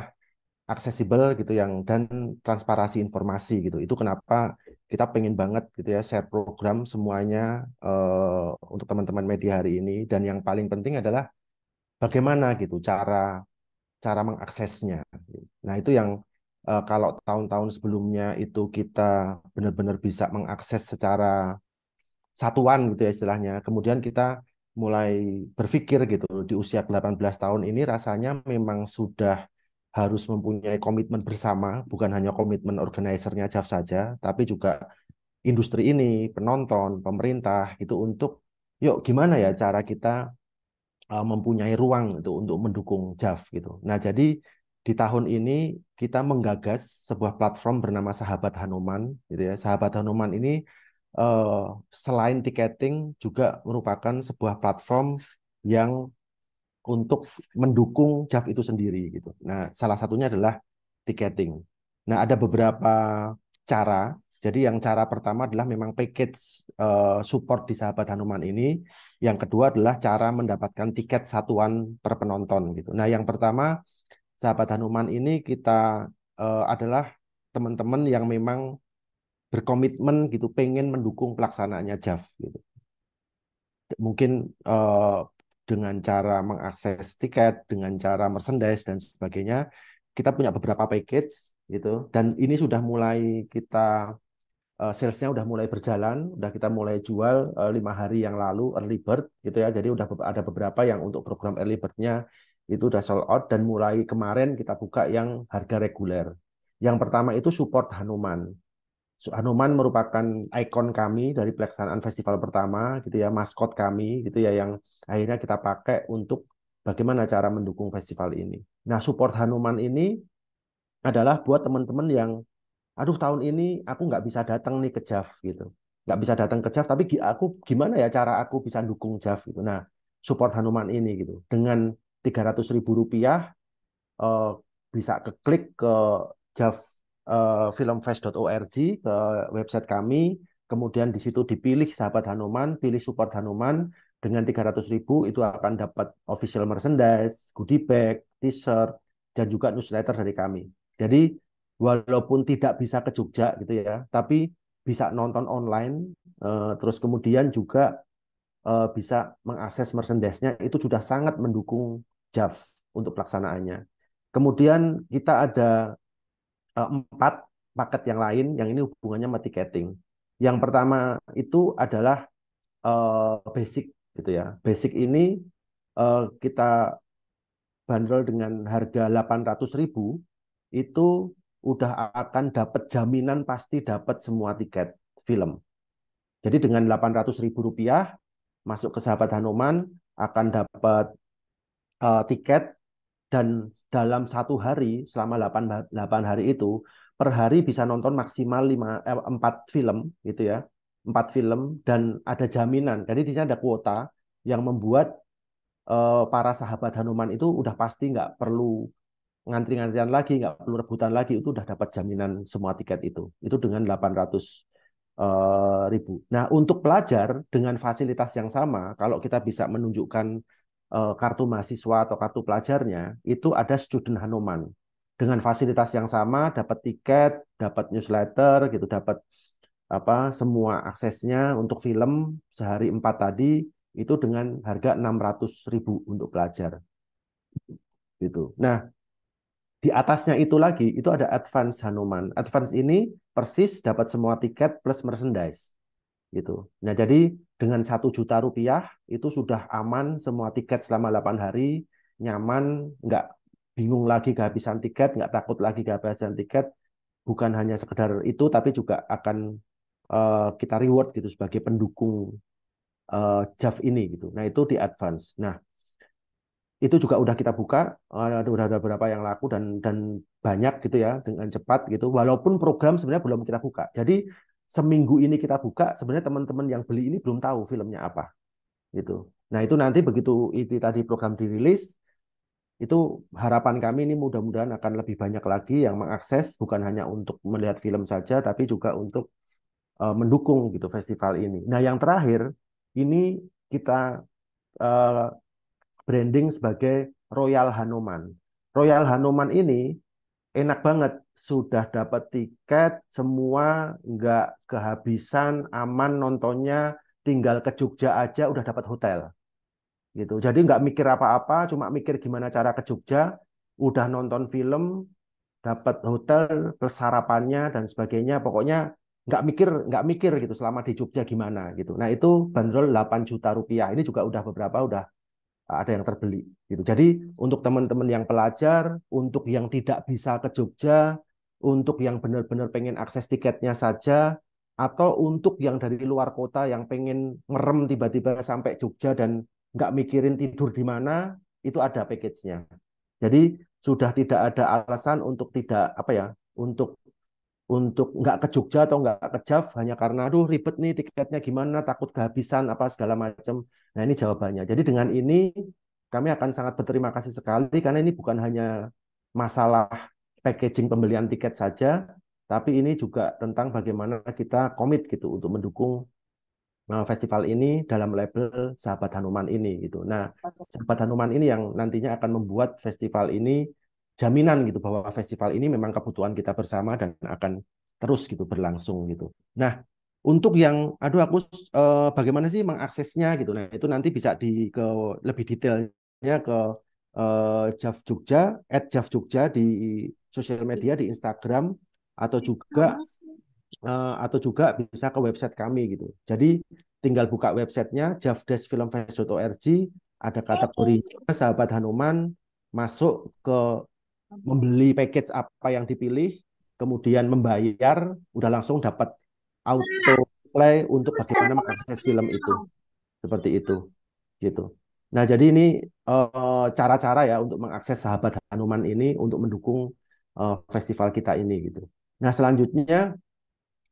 aksesibel gitu yang dan transparasi informasi gitu itu kenapa kita pengen banget gitu ya share program semuanya uh, untuk teman-teman media hari ini dan yang paling penting adalah bagaimana gitu cara cara mengaksesnya nah itu yang uh, kalau tahun-tahun sebelumnya itu kita benar-benar bisa mengakses secara satuan gitu ya istilahnya kemudian kita mulai berpikir gitu di usia 18 tahun ini rasanya memang sudah harus mempunyai komitmen bersama, bukan hanya komitmen organisernya JAF saja, tapi juga industri ini, penonton, pemerintah itu untuk yuk gimana ya cara kita eh, mempunyai ruang itu untuk mendukung JAF gitu. Nah, jadi di tahun ini kita menggagas sebuah platform bernama Sahabat Hanuman gitu ya. Sahabat Hanuman ini Eh, selain tiketing juga merupakan sebuah platform yang untuk mendukung JAV itu sendiri gitu. Nah, salah satunya adalah tiketing. Nah, ada beberapa cara. Jadi yang cara pertama adalah memang package eh, support di Sahabat Hanuman ini. Yang kedua adalah cara mendapatkan tiket satuan per penonton gitu. Nah, yang pertama Sahabat Hanuman ini kita eh, adalah teman-teman yang memang berkomitmen gitu pengen mendukung pelaksanaannya Jaf gitu. Mungkin eh, dengan cara mengakses tiket, dengan cara merchandise dan sebagainya, kita punya beberapa package gitu dan ini sudah mulai kita uh, salesnya sudah mulai berjalan, udah kita mulai jual eh, lima hari yang lalu early bird gitu ya. Jadi udah ada beberapa yang untuk program early birdnya itu udah sold out dan mulai kemarin kita buka yang harga reguler. Yang pertama itu support Hanuman. Hanuman merupakan ikon kami dari pelaksanaan festival pertama gitu ya, maskot kami gitu ya yang akhirnya kita pakai untuk bagaimana cara mendukung festival ini. Nah, support Hanuman ini adalah buat teman-teman yang aduh tahun ini aku nggak bisa datang nih ke JAV gitu. Nggak bisa datang ke JAV tapi aku gimana ya cara aku bisa dukung JAV gitu. Nah, support Hanuman ini gitu. Dengan tiga ratus ribu rupiah eh, bisa keklik ke JAV uh, eh, filmfest.org ke website kami. Kemudian di situ dipilih sahabat Hanuman, pilih support Hanuman dengan 300 ribu itu akan dapat official merchandise, goodie bag, t-shirt, dan juga newsletter dari kami. Jadi walaupun tidak bisa ke Jogja gitu ya, tapi bisa nonton online, uh, terus kemudian juga uh, bisa mengakses merchandise-nya itu sudah sangat mendukung JAV untuk pelaksanaannya. Kemudian kita ada empat paket yang lain yang ini hubungannya sama ticketing. Yang pertama itu adalah uh, basic gitu ya. Basic ini uh, kita bandrol dengan harga 800.000 itu udah akan dapat jaminan pasti dapat semua tiket film. Jadi dengan 800 ribu masuk ke sahabat Hanuman akan dapat uh, eh, tiket dan dalam satu hari selama 8, 8 hari itu per hari bisa nonton maksimal 5 eh, 4 film gitu ya. empat film dan ada jaminan. Jadi di sini ada kuota yang membuat eh, para sahabat Hanuman itu udah pasti nggak perlu ngantri-ngantrian lagi, nggak perlu rebutan lagi, itu udah dapat jaminan semua tiket itu. Itu dengan delapan ratus eh, ribu. Nah untuk pelajar dengan fasilitas yang sama, kalau kita bisa menunjukkan Eh, kartu mahasiswa atau kartu pelajarnya itu ada student Hanuman dengan fasilitas yang sama dapat tiket, dapat newsletter gitu, dapat apa semua aksesnya untuk film sehari empat tadi itu dengan harga 600.000 untuk pelajar. Gitu. Nah, di atasnya itu lagi itu ada advance Hanuman. Advance ini persis dapat semua tiket plus merchandise. Gitu. Nah, jadi dengan satu juta rupiah itu sudah aman semua tiket selama 8 hari, nyaman, nggak bingung lagi kehabisan tiket, nggak takut lagi kehabisan tiket. Bukan hanya sekedar itu, tapi juga akan uh, kita reward gitu sebagai pendukung uh, eh, JAV ini gitu. Nah itu di advance. Nah itu juga udah kita buka, uh, udah ada beberapa yang laku dan dan banyak gitu ya dengan cepat gitu. Walaupun program sebenarnya belum kita buka. Jadi seminggu ini kita buka sebenarnya teman-teman yang beli ini belum tahu filmnya apa gitu nah itu nanti begitu itu tadi program dirilis itu harapan kami ini mudah-mudahan akan lebih banyak lagi yang mengakses bukan hanya untuk melihat film saja tapi juga untuk uh, mendukung gitu festival ini nah yang terakhir ini kita uh, branding sebagai Royal Hanoman Royal Hanoman ini enak banget sudah dapat tiket semua nggak kehabisan aman nontonnya tinggal ke Jogja aja udah dapat hotel gitu jadi nggak mikir apa-apa cuma mikir gimana cara ke Jogja udah nonton film dapat hotel persarapannya dan sebagainya pokoknya nggak mikir nggak mikir gitu selama di Jogja gimana gitu nah itu bandrol 8 juta rupiah ini juga udah beberapa udah ada yang terbeli gitu. Jadi untuk teman-teman yang pelajar, untuk yang tidak bisa ke Jogja, untuk yang benar-benar pengen akses tiketnya saja, atau untuk yang dari luar kota yang pengen merem tiba-tiba sampai Jogja dan nggak mikirin tidur di mana, itu ada package-nya. Jadi sudah tidak ada alasan untuk tidak apa ya, untuk untuk nggak ke Jogja atau nggak ke Jav hanya karena aduh ribet nih tiketnya gimana takut kehabisan apa segala macam Nah, ini jawabannya. Jadi dengan ini kami akan sangat berterima kasih sekali karena ini bukan hanya masalah packaging pembelian tiket saja, tapi ini juga tentang bagaimana kita komit gitu untuk mendukung eh, festival ini dalam label Sahabat Hanuman ini gitu. Nah, Sahabat Hanuman ini yang nantinya akan membuat festival ini jaminan gitu bahwa festival ini memang kebutuhan kita bersama dan akan terus gitu berlangsung gitu. Nah, untuk yang, aduh aku eh, bagaimana sih mengaksesnya gitu. Nah itu nanti bisa di ke lebih detailnya ke eh, Jav Jogja, at Jav Jogja di sosial media di Instagram atau juga eh, atau juga bisa ke website kami gitu. Jadi tinggal buka websitenya javdesfilmfest.org ada kategori sahabat Hanuman masuk ke membeli package apa yang dipilih kemudian membayar udah langsung dapat Auto play untuk bagaimana mengakses film itu. Seperti itu. Gitu. Nah, jadi ini cara eh, cara-cara ya untuk mengakses sahabat Hanuman ini untuk mendukung uh, festival kita ini gitu. Nah, selanjutnya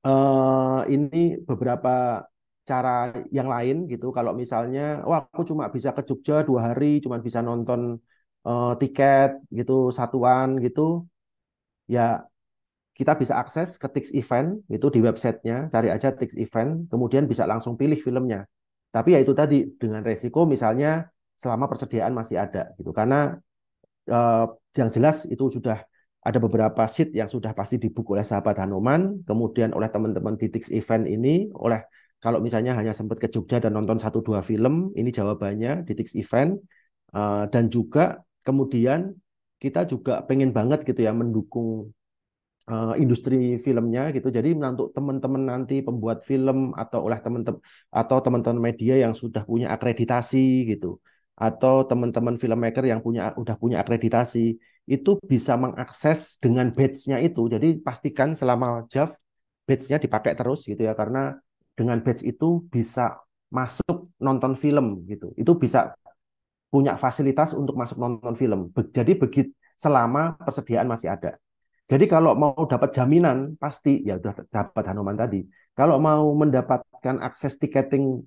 uh, ini beberapa cara yang lain gitu. Kalau misalnya, wah aku cuma bisa ke Jogja dua hari, cuma bisa nonton uh, tiket gitu satuan gitu, ya kita bisa akses ke Tix Event itu di websitenya, cari aja Tix Event, kemudian bisa langsung pilih filmnya. Tapi ya itu tadi dengan resiko misalnya selama persediaan masih ada gitu, karena eh, yang jelas itu sudah ada beberapa seat yang sudah pasti dibuku oleh sahabat Hanoman, kemudian oleh teman-teman di Tix Event ini, oleh kalau misalnya hanya sempat ke Jogja dan nonton satu dua film, ini jawabannya di Tix Event. Eh, dan juga kemudian kita juga pengen banget gitu ya mendukung Eh, industri filmnya gitu. Jadi untuk teman-teman nanti pembuat film atau oleh teman-teman atau teman-teman media yang sudah punya akreditasi gitu atau teman-teman filmmaker yang punya udah punya akreditasi itu bisa mengakses dengan badge-nya itu. Jadi pastikan selama Jeff badge-nya dipakai terus gitu ya karena dengan badge itu bisa masuk nonton film gitu. Itu bisa punya fasilitas untuk masuk nonton film. Jadi begitu selama persediaan masih ada. Jadi kalau mau dapat jaminan pasti ya sudah dapat Hanuman tadi. Kalau mau mendapatkan akses tiketing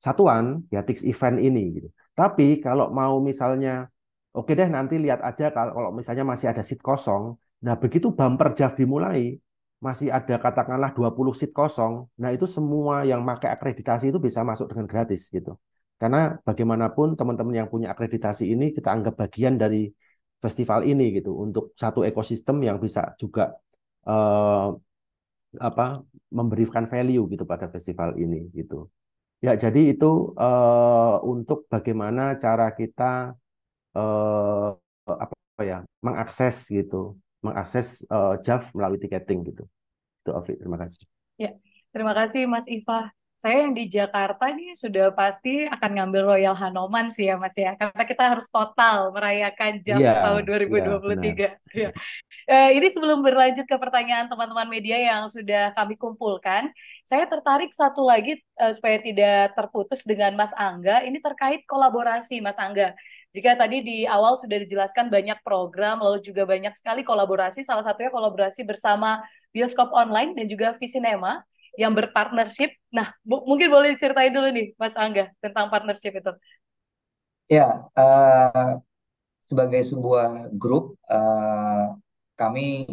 satuan ya tiks event ini gitu. Tapi kalau mau misalnya oke okay deh nanti lihat aja kalau, kalau misalnya masih ada seat kosong. Nah, begitu bumper JAV dimulai masih ada katakanlah 20 seat kosong. Nah, itu semua yang pakai akreditasi itu bisa masuk dengan gratis gitu. Karena bagaimanapun teman-teman yang punya akreditasi ini kita anggap bagian dari festival ini gitu untuk satu ekosistem yang bisa juga uh, apa memberikan value gitu pada festival ini gitu. Ya, jadi itu uh, untuk bagaimana cara kita uh, apa ya mengakses gitu, mengakses uh, JAV melalui tiketing gitu. Itu Afri, terima kasih. Ya, terima kasih Mas Ifah saya yang di Jakarta nih sudah pasti akan ngambil Royal Hanoman sih ya Mas ya karena kita harus total merayakan jam yeah, tahun 2023. Yeah, yeah. Uh, ini sebelum berlanjut ke pertanyaan teman-teman media yang sudah kami kumpulkan, saya tertarik satu lagi uh, supaya tidak terputus dengan Mas Angga. Ini terkait kolaborasi Mas Angga. Jika tadi di awal sudah dijelaskan banyak program, lalu juga banyak sekali kolaborasi. Salah satunya kolaborasi bersama bioskop online dan juga Visinema yang berpartnership. Nah, bu- mungkin boleh diceritain dulu nih, Mas Angga, tentang partnership itu. Ya, uh, sebagai sebuah grup, uh, kami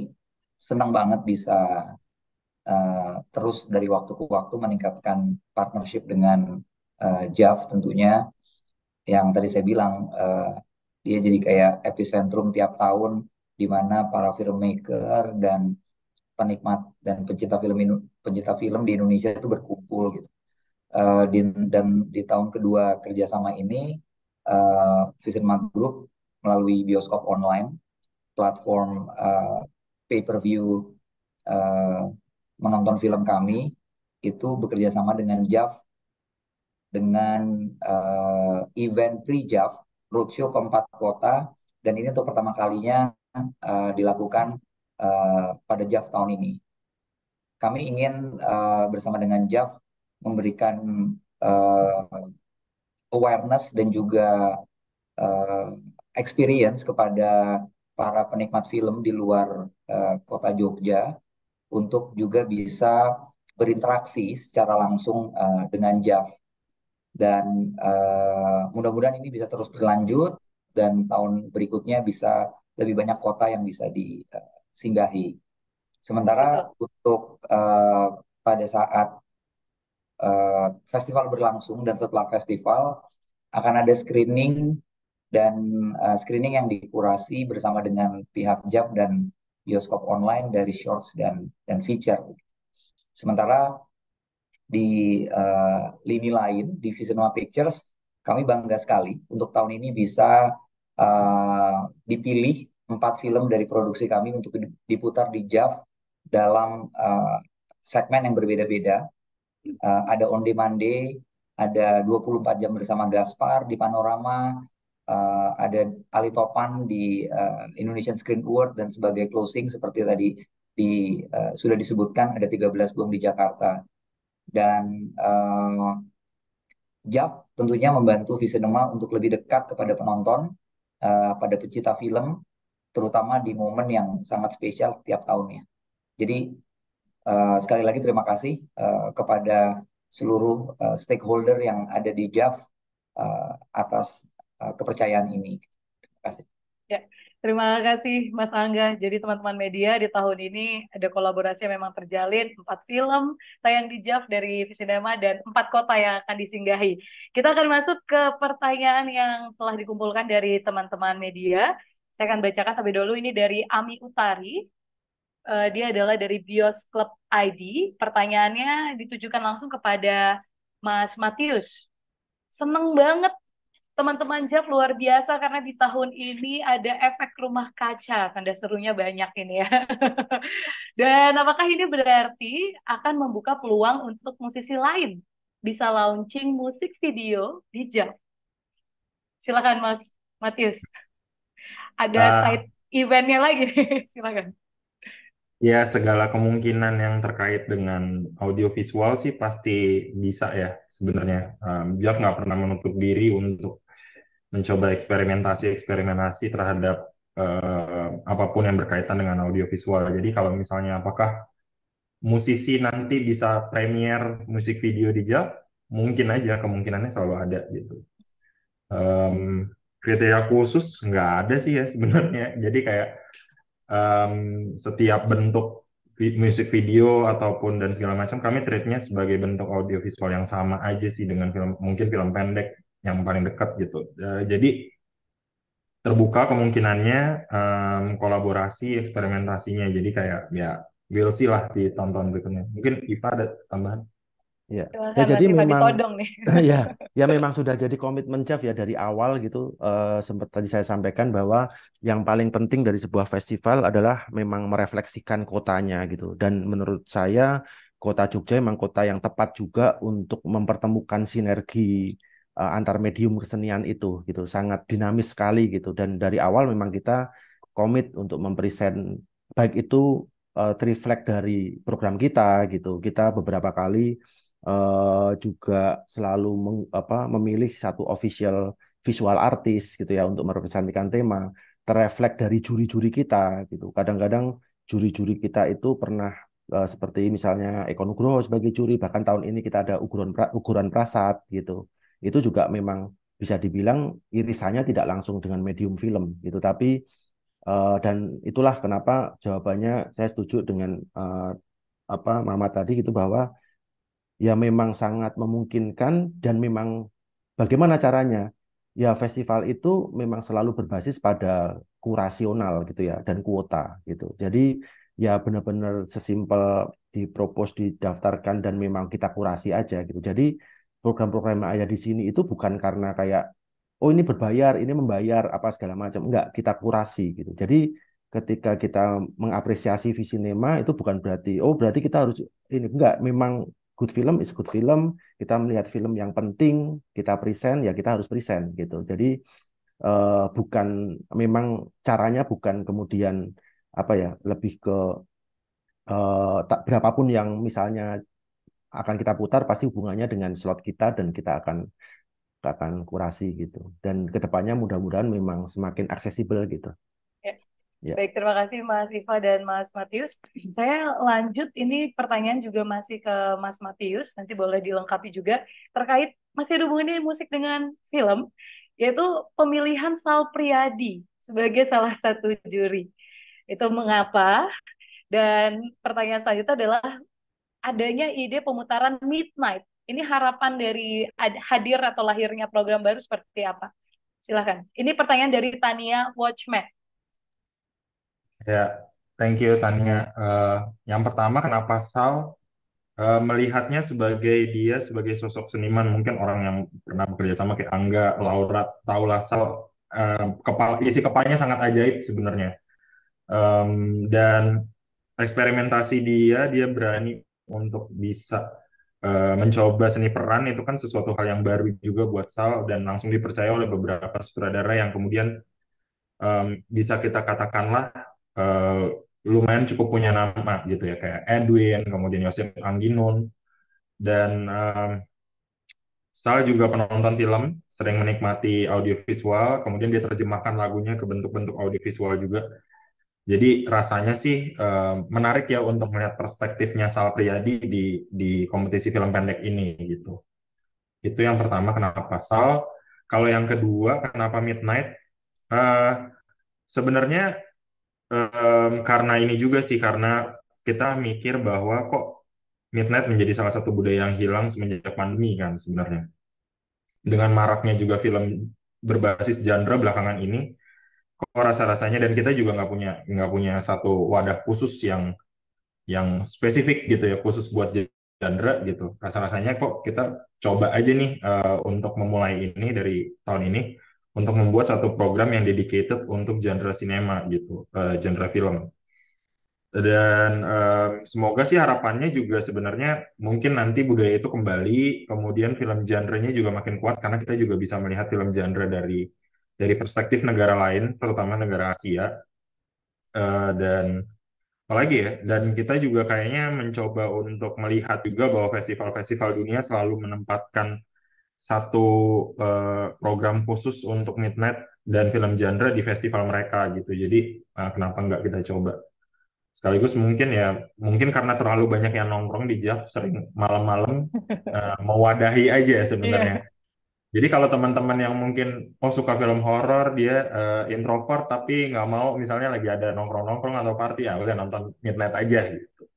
senang banget bisa uh, terus dari waktu ke waktu meningkatkan partnership dengan uh, JAV tentunya. Yang tadi saya bilang, uh, dia jadi kayak epicentrum tiap tahun di mana para filmmaker dan penikmat dan pencinta film pencipta film di Indonesia itu berkumpul gitu. Uh, di, dan di tahun kedua kerjasama ini, uh, eh, Mag Group melalui bioskop online, platform uh, pay-per-view uh, menonton film kami itu bekerja sama dengan JAF dengan uh, event pre jaf roadshow keempat kota dan ini untuk pertama kalinya uh, dilakukan uh, pada JAF tahun ini kami ingin uh, bersama dengan JAV memberikan uh, awareness dan juga uh, experience kepada para penikmat film di luar uh, kota Jogja untuk juga bisa berinteraksi secara langsung uh, dengan JAV. Dan uh, mudah-mudahan ini bisa terus berlanjut dan tahun berikutnya bisa lebih banyak kota yang bisa disinggahi. Sementara Betul. untuk uh, pada saat uh, festival berlangsung dan setelah festival akan ada screening dan uh, screening yang dikurasi bersama dengan pihak JAP dan bioskop online dari shorts dan dan feature. Sementara di uh, lini lain di Visionma Pictures kami bangga sekali untuk tahun ini bisa uh, dipilih empat film dari produksi kami untuk diputar di JAV dalam uh, segmen yang berbeda-beda. Uh, ada On Demand Day, ada 24 jam bersama Gaspar di Panorama, uh, ada Ali Topan di uh, Indonesian Screen Award dan sebagai closing seperti tadi di uh, sudah disebutkan ada 13 bom di Jakarta. Dan uh, JAV tentunya membantu Visinema untuk lebih dekat kepada penonton, uh, pada pecinta film, terutama di momen yang sangat spesial tiap tahunnya. Jadi uh, sekali lagi terima kasih uh, kepada seluruh uh, stakeholder yang ada di JAF uh, atas uh, kepercayaan ini. Terima kasih. Ya. Terima kasih Mas Angga. Jadi teman-teman media di tahun ini ada kolaborasi yang memang terjalin, empat film tayang di JAV dari Visinema dan empat kota yang akan disinggahi. Kita akan masuk ke pertanyaan yang telah dikumpulkan dari teman-teman media. Saya akan bacakan tapi dulu ini dari Ami Utari. Uh, dia adalah dari Bios Club ID. Pertanyaannya ditujukan langsung kepada Mas Matius. Seneng banget teman-teman Jeff luar biasa karena di tahun ini ada efek rumah kaca. Tanda serunya banyak ini ya. Dan apakah ini berarti akan membuka peluang untuk musisi lain bisa launching musik video di Jeff? Silakan Mas Matius. Ada uh, side eventnya lagi, silakan. Ya, segala kemungkinan yang terkait dengan audiovisual sih pasti bisa ya sebenarnya. Um, Jack nggak pernah menutup diri untuk mencoba eksperimentasi-eksperimentasi terhadap uh, apapun yang berkaitan dengan audiovisual. Jadi kalau misalnya apakah musisi nanti bisa premier musik video di Jack, mungkin aja kemungkinannya selalu ada gitu. Um, kriteria khusus nggak ada sih ya sebenarnya. Jadi kayak um, setiap bentuk musik video ataupun dan segala macam kami treatnya sebagai bentuk audiovisual yang sama aja sih dengan film mungkin film pendek yang paling dekat gitu uh, jadi terbuka kemungkinannya um, kolaborasi eksperimentasinya jadi kayak ya we'll see lah di berikutnya mungkin Iva ada tambahan Iya. Ya, iya, ya jadi memang nih. ya, ya memang sudah jadi komitmen Jeff ya dari awal gitu. Uh, eh, sempat tadi saya sampaikan bahwa yang paling penting dari sebuah festival adalah memang merefleksikan kotanya gitu. Dan menurut saya kota Jogja memang kota yang tepat juga untuk mempertemukan sinergi uh, antar medium kesenian itu gitu. Sangat dinamis sekali gitu. Dan dari awal memang kita komit untuk mempresent baik itu uh, eh, reflect dari program kita gitu. Kita beberapa kali uh, juga selalu meng, apa, memilih satu official visual artist gitu ya untuk merepresentasikan tema terreflek dari juri-juri kita gitu. Kadang-kadang juri-juri kita itu pernah uh, seperti misalnya Eko Nugroho sebagai juri bahkan tahun ini kita ada ukuran ukuran prasat gitu. Itu juga memang bisa dibilang irisannya tidak langsung dengan medium film gitu tapi uh, dan itulah kenapa jawabannya saya setuju dengan uh, apa Mama tadi gitu bahwa ya memang sangat memungkinkan dan memang bagaimana caranya ya festival itu memang selalu berbasis pada kurasional gitu ya dan kuota gitu. Jadi ya benar-benar sesimpel dipropos didaftarkan dan memang kita kurasi aja gitu. Jadi program-program yang ada di sini itu bukan karena kayak oh ini berbayar, ini membayar apa segala macam. Enggak, kita kurasi gitu. Jadi ketika kita mengapresiasi Visinema itu bukan berarti oh berarti kita harus ini enggak memang good film is good film kita melihat film yang penting kita present ya kita harus present gitu jadi uh, bukan memang caranya bukan kemudian apa ya lebih ke uh, tak, berapapun yang misalnya akan kita putar pasti hubungannya dengan slot kita dan kita akan akan kurasi gitu dan kedepannya mudah-mudahan memang semakin aksesibel gitu. Yeah. Ya. Baik, terima kasih Mas Iva dan Mas Matius. Saya lanjut, ini pertanyaan juga masih ke Mas Matius, nanti boleh dilengkapi juga, terkait masih ada hubungannya musik dengan film, yaitu pemilihan Sal Priadi sebagai salah satu juri. Itu mengapa? Dan pertanyaan selanjutnya adalah adanya ide pemutaran Midnight. Ini harapan dari hadir atau lahirnya program baru seperti apa? Silahkan. Ini pertanyaan dari Tania Watchman. Ya, thank you Tania. Uh, yang pertama, kenapa Sal uh, melihatnya sebagai dia sebagai sosok seniman? Mungkin orang yang pernah bekerja sama kayak Angga, Laura, Taula Sal, uh, kepala, isi kepalanya sangat ajaib sebenarnya. Um, dan eksperimentasi dia, dia berani untuk bisa uh, mencoba seni peran itu kan sesuatu hal yang baru juga buat Sal dan langsung dipercaya oleh beberapa sutradara yang kemudian um, bisa kita katakanlah uh, lumayan cukup punya nama gitu ya kayak Edwin, kemudian Yosef Angginun dan um, eh, saya juga penonton film, sering menikmati audiovisual, kemudian dia terjemahkan lagunya ke bentuk-bentuk audiovisual juga. Jadi rasanya sih uh, menarik ya untuk melihat perspektifnya Sal Priyadi di di kompetisi film pendek ini gitu. Itu yang pertama kenapa Sal. Kalau yang kedua kenapa Midnight? Uh, sebenarnya um, karena ini juga sih karena kita mikir bahwa kok midnight menjadi salah satu budaya yang hilang semenjak pandemi kan sebenarnya dengan maraknya juga film berbasis genre belakangan ini kok rasa-rasanya dan kita juga nggak punya nggak punya satu wadah khusus yang yang spesifik gitu ya khusus buat genre gitu rasa-rasanya kok kita coba aja nih uh, untuk memulai ini dari tahun ini untuk membuat satu program yang dedicated untuk genre sinema gitu, uh, genre film. Dan um, semoga sih harapannya juga sebenarnya mungkin nanti budaya itu kembali, kemudian film genre-nya juga makin kuat karena kita juga bisa melihat film genre dari dari perspektif negara lain, terutama negara Asia. Uh, dan apalagi ya, dan kita juga kayaknya mencoba untuk melihat juga bahwa festival-festival dunia selalu menempatkan satu uh, program khusus untuk Midnight dan film genre di festival mereka gitu. Jadi uh, kenapa nggak kita coba? Sekaligus mungkin ya, mungkin karena terlalu banyak yang nongkrong di Jav sering malam-malam uh, mewadahi aja ya sebenarnya. Yeah. Jadi kalau teman-teman yang mungkin oh suka film horor dia uh, introvert tapi nggak mau misalnya lagi ada nongkrong-nongkrong atau party ya udah nonton Midnight aja gitu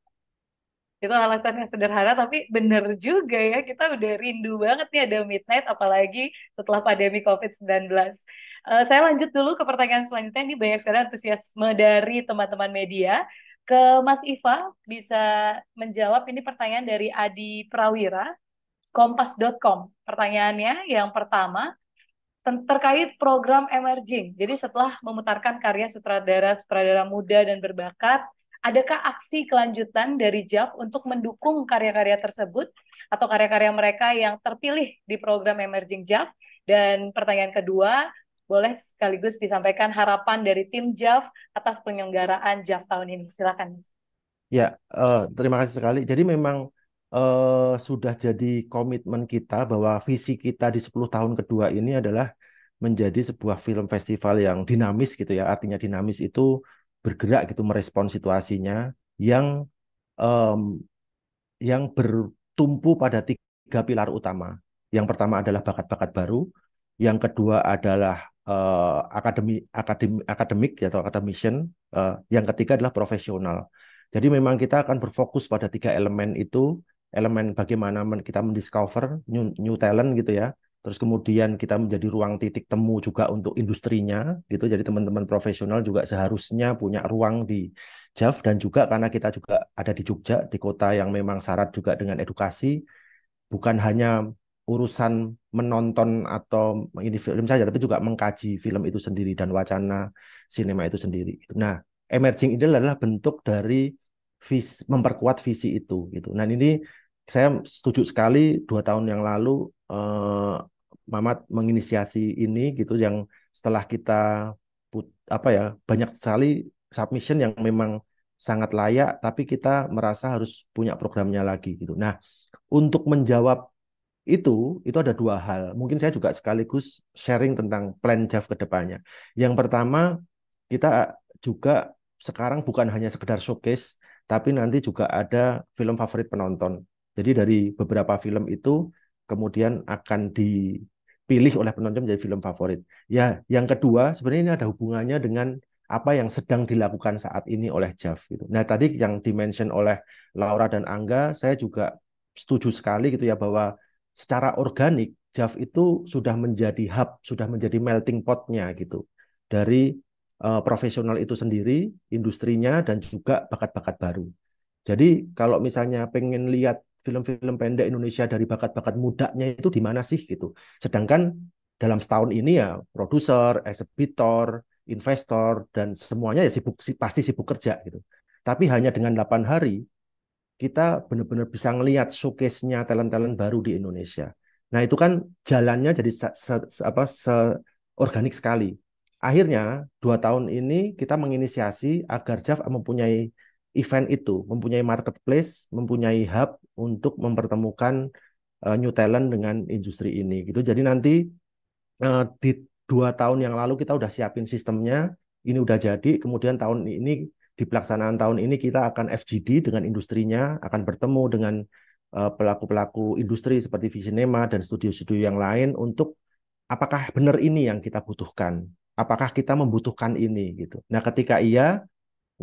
itu alasan yang sederhana tapi bener juga ya kita udah rindu banget nih ada midnight apalagi setelah pandemi COVID-19. Uh, eh, saya lanjut dulu ke pertanyaan selanjutnya ini banyak sekali antusiasme dari teman-teman media. Ke Mas Iva bisa menjawab ini pertanyaan dari Adi Prawira kompas.com. Pertanyaannya yang pertama terkait program emerging. Jadi setelah memutarkan karya sutradara-sutradara muda dan berbakat adakah aksi kelanjutan dari JAF untuk mendukung karya-karya tersebut atau karya-karya mereka yang terpilih di program Emerging JAF? Dan pertanyaan kedua, boleh sekaligus disampaikan harapan dari tim JAF atas penyelenggaraan JAF tahun ini. Silakan. Ya, uh, terima kasih sekali. Jadi memang uh, sudah jadi komitmen kita bahwa visi kita di 10 tahun kedua ini adalah menjadi sebuah film festival yang dinamis gitu ya. Artinya dinamis itu bergerak gitu merespon situasinya yang um, yang bertumpu pada tiga pilar utama. Yang pertama adalah bakat-bakat baru, yang kedua adalah uh, akademi akademi akademik atau akademisian, uh, yang ketiga adalah profesional. Jadi memang kita akan berfokus pada tiga elemen itu, elemen bagaimana kita mendiscover new, new talent gitu ya, terus kemudian kita menjadi ruang titik temu juga untuk industrinya gitu jadi teman-teman profesional juga seharusnya punya ruang di JAV dan juga karena kita juga ada di Jogja di kota yang memang syarat juga dengan edukasi bukan hanya urusan menonton atau ini film saja tapi juga mengkaji film itu sendiri dan wacana sinema itu sendiri nah emerging ini adalah bentuk dari visi, memperkuat visi itu gitu nah ini saya setuju sekali dua tahun yang lalu eh, Mamat menginisiasi ini gitu yang setelah kita put, apa ya banyak sekali submission yang memang sangat layak tapi kita merasa harus punya programnya lagi gitu. Nah, untuk menjawab itu itu ada dua hal. Mungkin saya juga sekaligus sharing tentang plan JAV ke depannya. Yang pertama, kita juga sekarang bukan hanya sekedar showcase tapi nanti juga ada film favorit penonton. Jadi dari beberapa film itu kemudian akan di dipilih oleh penonton menjadi film favorit. Ya, yang kedua sebenarnya ini ada hubungannya dengan apa yang sedang dilakukan saat ini oleh Jav gitu. Nah, tadi yang dimention oleh Laura dan Angga, saya juga setuju sekali gitu ya bahwa secara organik Jav itu sudah menjadi hub, sudah menjadi melting potnya gitu dari uh, profesional itu sendiri, industrinya dan juga bakat-bakat baru. Jadi kalau misalnya pengen lihat film-film pendek Indonesia dari bakat-bakat mudanya itu di mana sih gitu. Sedangkan dalam setahun ini ya produser, ekshibitor, investor dan semuanya ya sibuk pasti sibuk kerja gitu. Tapi hanya dengan 8 hari kita benar-benar bisa ngelihat showcase-nya talent-talent baru di Indonesia. Nah, itu kan jalannya jadi se, se, se, apa se organik sekali. Akhirnya dua tahun ini kita menginisiasi agar JAV mempunyai event itu, mempunyai marketplace, mempunyai hub untuk mempertemukan uh, new talent dengan industri ini gitu. Jadi nanti uh, di dua tahun yang lalu kita udah siapin sistemnya, ini udah jadi, kemudian tahun ini di pelaksanaan tahun ini kita akan FGD dengan industrinya, akan bertemu dengan eh, pelaku-pelaku industri seperti Visinema dan studio-studio yang lain untuk apakah benar ini yang kita butuhkan? Apakah kita membutuhkan ini gitu. Nah, ketika iya,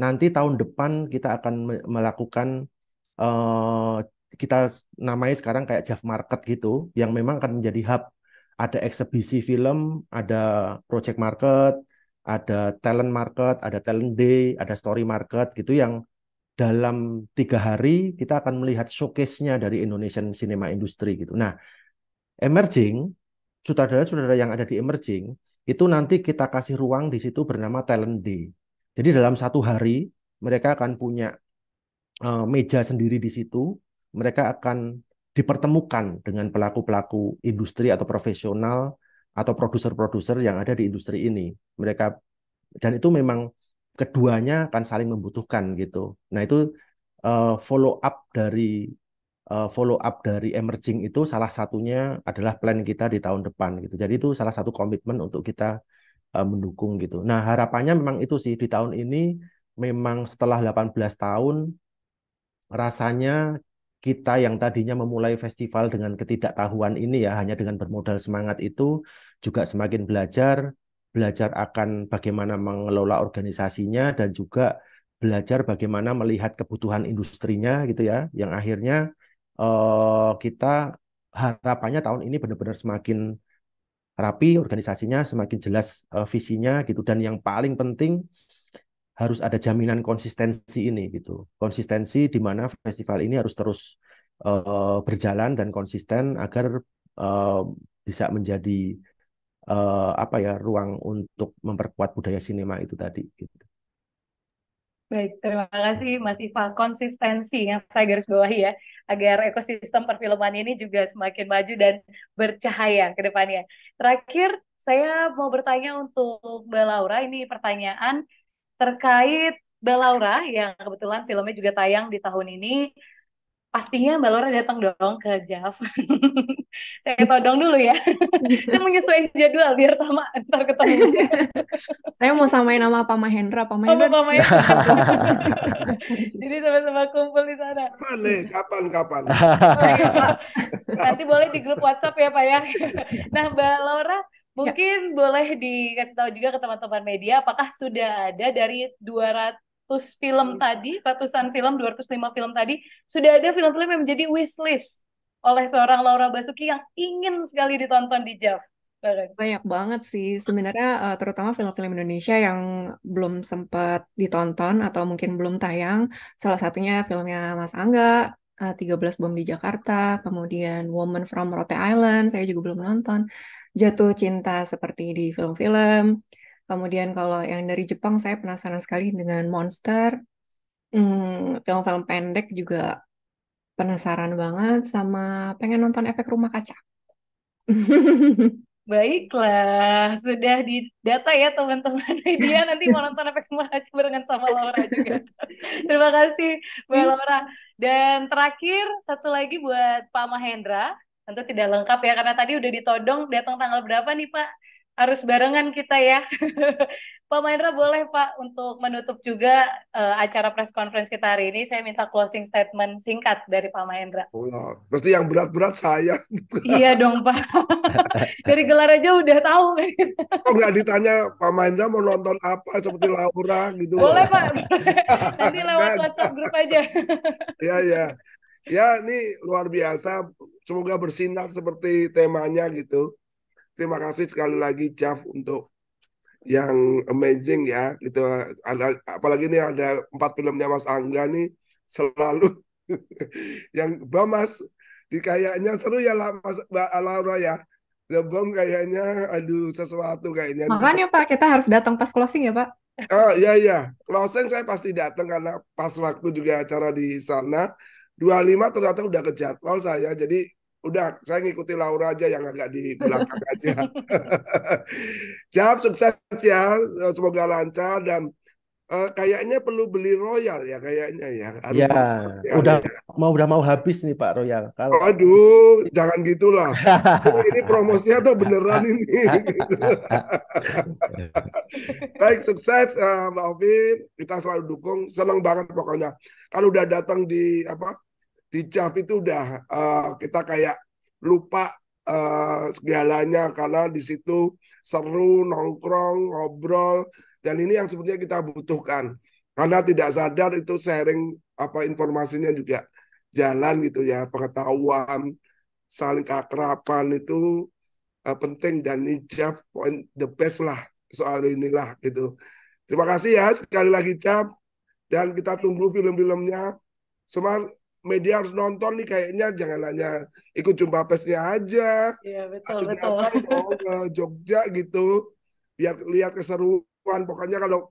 nanti tahun depan kita akan melakukan uh, kita namanya sekarang kayak Jeff Market gitu yang memang akan menjadi hub ada eksebisi film, ada project market, ada talent market, ada talent day, ada story market gitu yang dalam tiga hari kita akan melihat showcase-nya dari Indonesian cinema industry gitu. Nah, emerging sutradara-sutradara yang ada di emerging itu nanti kita kasih ruang di situ bernama talent day. Jadi dalam satu hari mereka akan punya eh, meja sendiri di situ, mereka akan dipertemukan dengan pelaku-pelaku industri atau profesional atau produser-produser yang ada di industri ini. Mereka dan itu memang keduanya akan saling membutuhkan gitu. Nah, itu eh, follow up dari eh, follow up dari emerging itu salah satunya adalah plan kita di tahun depan gitu. Jadi itu salah satu komitmen untuk kita uh, mendukung gitu. Nah, harapannya memang itu sih di tahun ini memang setelah 18 tahun rasanya kita yang tadinya memulai festival dengan ketidaktahuan ini ya hanya dengan bermodal semangat itu juga semakin belajar belajar akan bagaimana mengelola organisasinya dan juga belajar bagaimana melihat kebutuhan industrinya gitu ya yang akhirnya uh, kita harapannya tahun ini benar-benar semakin rapi organisasinya, semakin jelas uh, visinya gitu dan yang paling penting harus ada jaminan konsistensi ini gitu. Konsistensi di mana festival ini harus terus uh, berjalan dan konsisten agar uh, bisa menjadi uh, apa ya ruang untuk memperkuat budaya sinema itu tadi gitu. Baik, terima kasih Mas Iva. Konsistensi yang saya garis bawahi ya, agar ekosistem perfilman ini juga semakin maju dan bercahaya ke depannya. Terakhir, saya mau bertanya untuk Mbak Laura, ini pertanyaan terkait Mbak Laura yang kebetulan filmnya juga tayang di tahun ini, pastinya Mbak Laura datang dong ke JAV. saya todong dulu ya. saya menyesuaikan jadwal biar sama antar ketemu. saya mau samain nama Pak Mahendra, Pak Mahendra. Oh, Pak Mahendra. Jadi sama-sama kumpul di sana. Kapan nih? Kapan kapan? Nanti boleh di grup WhatsApp ya, Pak ya. nah, Mbak Laura Mungkin ya. boleh dikasih tahu juga ke teman-teman media apakah sudah ada dari 200 film hmm. tadi, ratusan film, 205 film tadi, sudah ada film-film yang menjadi wishlist oleh seorang Laura Basuki yang ingin sekali ditonton di JAV. Banyak banget sih sebenarnya eh, terutama film-film Indonesia yang belum sempat ditonton atau mungkin belum tayang. Salah satunya filmnya Mas Angga 13 eh, Bom di Jakarta, kemudian Woman from Rote Island, saya juga belum nonton. Jatuh Cinta seperti di film-film, Kemudian kalau yang dari Jepang saya penasaran sekali dengan monster. Hmm, film-film pendek juga penasaran banget sama pengen nonton efek rumah kaca. Baiklah, sudah data ya teman-teman media nanti mau nonton efek rumah kaca barengan sama Laura juga. Terima kasih Mbak Laura. Dan terakhir satu lagi buat Pak Mahendra, tentu tidak lengkap ya karena tadi udah ditodong datang tanggal berapa nih Pak? harus barengan kita ya. Pak Mahendra boleh Pak untuk menutup juga uh, acara press conference kita hari ini. Saya minta closing statement singkat dari Pak Mahendra. Oh, pasti yang berat-berat saya. iya dong Pak. dari gelar aja udah tahu. Kok nggak ditanya Pak Mahendra mau nonton apa seperti Laura gitu. Boleh Pak. Nanti lewat WhatsApp grup aja. Iya iya. Ya ini luar biasa. Semoga bersinar seperti temanya gitu Terima kasih sekali lagi Jaf untuk yang amazing ya gitu ada apalagi ini ada empat filmnya Mas Angga nih selalu yang Bamas di kayaknya seru ya lah Mas Laura ya Lebong ya, kayaknya aduh sesuatu kayaknya makanya Pak kita harus datang pas closing ya Pak oh iya iya closing saya pasti datang karena pas waktu juga acara di sana 25 ternyata udah ke jadwal saya jadi udah saya ngikuti Laura aja yang agak di belakang aja. Jawab sukses ya, semoga lancar dan uh, kayaknya perlu beli royal ya kayaknya ya. Harus ya, royal, ya. udah ya. mau udah mau habis nih Pak Royal. Kalau Aduh, jangan gitulah. ini promosinya tuh beneran ini. Baik, sukses uh, Mbak Ovi. Kita selalu dukung. Senang banget pokoknya. Kalau udah datang di apa di Jav itu udah uh, kita kayak lupa uh, segalanya karena di situ seru nongkrong ngobrol dan ini yang sebetulnya kita butuhkan karena tidak sadar itu sharing apa informasinya juga jalan gitu ya pengetahuan saling keakraban itu uh, penting dan Ijab point the best lah soal inilah gitu terima kasih ya sekali lagi Cap dan kita tunggu film-filmnya Semar media harus nonton nih kayaknya jangan hanya ikut jumpa pesnya aja iya, betul, Atau betul. datang ke Jogja gitu biar lihat keseruan pokoknya kalau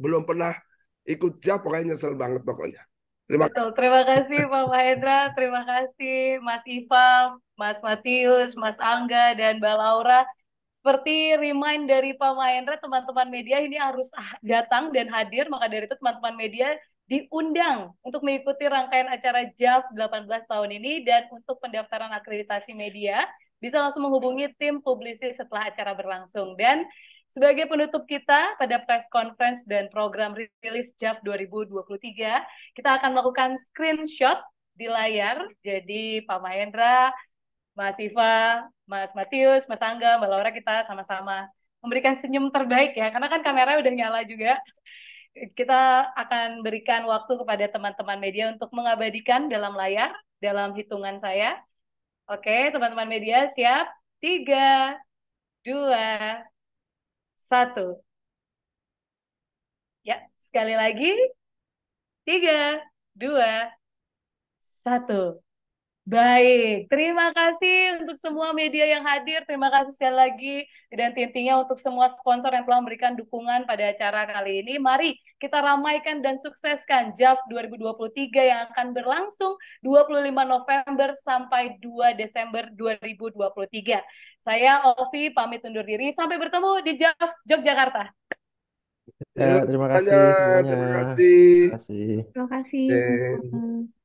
belum pernah ikut JAP pokoknya nyesel banget pokoknya Terima kasih. terima kasih Pak Mahendra, terima kasih Mas Iva, Mas Matius, Mas Angga, dan Mbak Laura. Seperti remind dari Pak Mahendra, teman-teman media ini harus datang dan hadir. Maka dari itu teman-teman media diundang untuk mengikuti rangkaian acara JAV 18 tahun ini dan untuk pendaftaran akreditasi media bisa langsung menghubungi tim publisis setelah acara berlangsung. Dan sebagai penutup kita pada press conference dan program rilis JAV 2023, kita akan melakukan screenshot di layar. Jadi Pak Mahendra, Mas Iva, Mas Matius, Mas Angga, Mbak Laura kita sama-sama memberikan senyum terbaik ya, karena kan kamera udah nyala juga kita akan berikan waktu kepada teman-teman media untuk mengabadikan dalam layar, dalam hitungan saya. Oke, teman-teman media siap? Tiga, dua, satu. Ya, sekali lagi. Tiga, dua, satu. Baik, terima kasih untuk semua media yang hadir. Terima kasih sekali lagi dan tentunya untuk semua sponsor yang telah memberikan dukungan pada acara kali ini. Mari kita ramaikan dan sukseskan JAF 2023 yang akan berlangsung 25 November sampai 2 Desember 2023. Saya Ovi pamit undur diri. Sampai bertemu di JAF Yogyakarta. Ya, terima kasih Terima kasih. Terima kasih. Terima kasih. Terima kasih.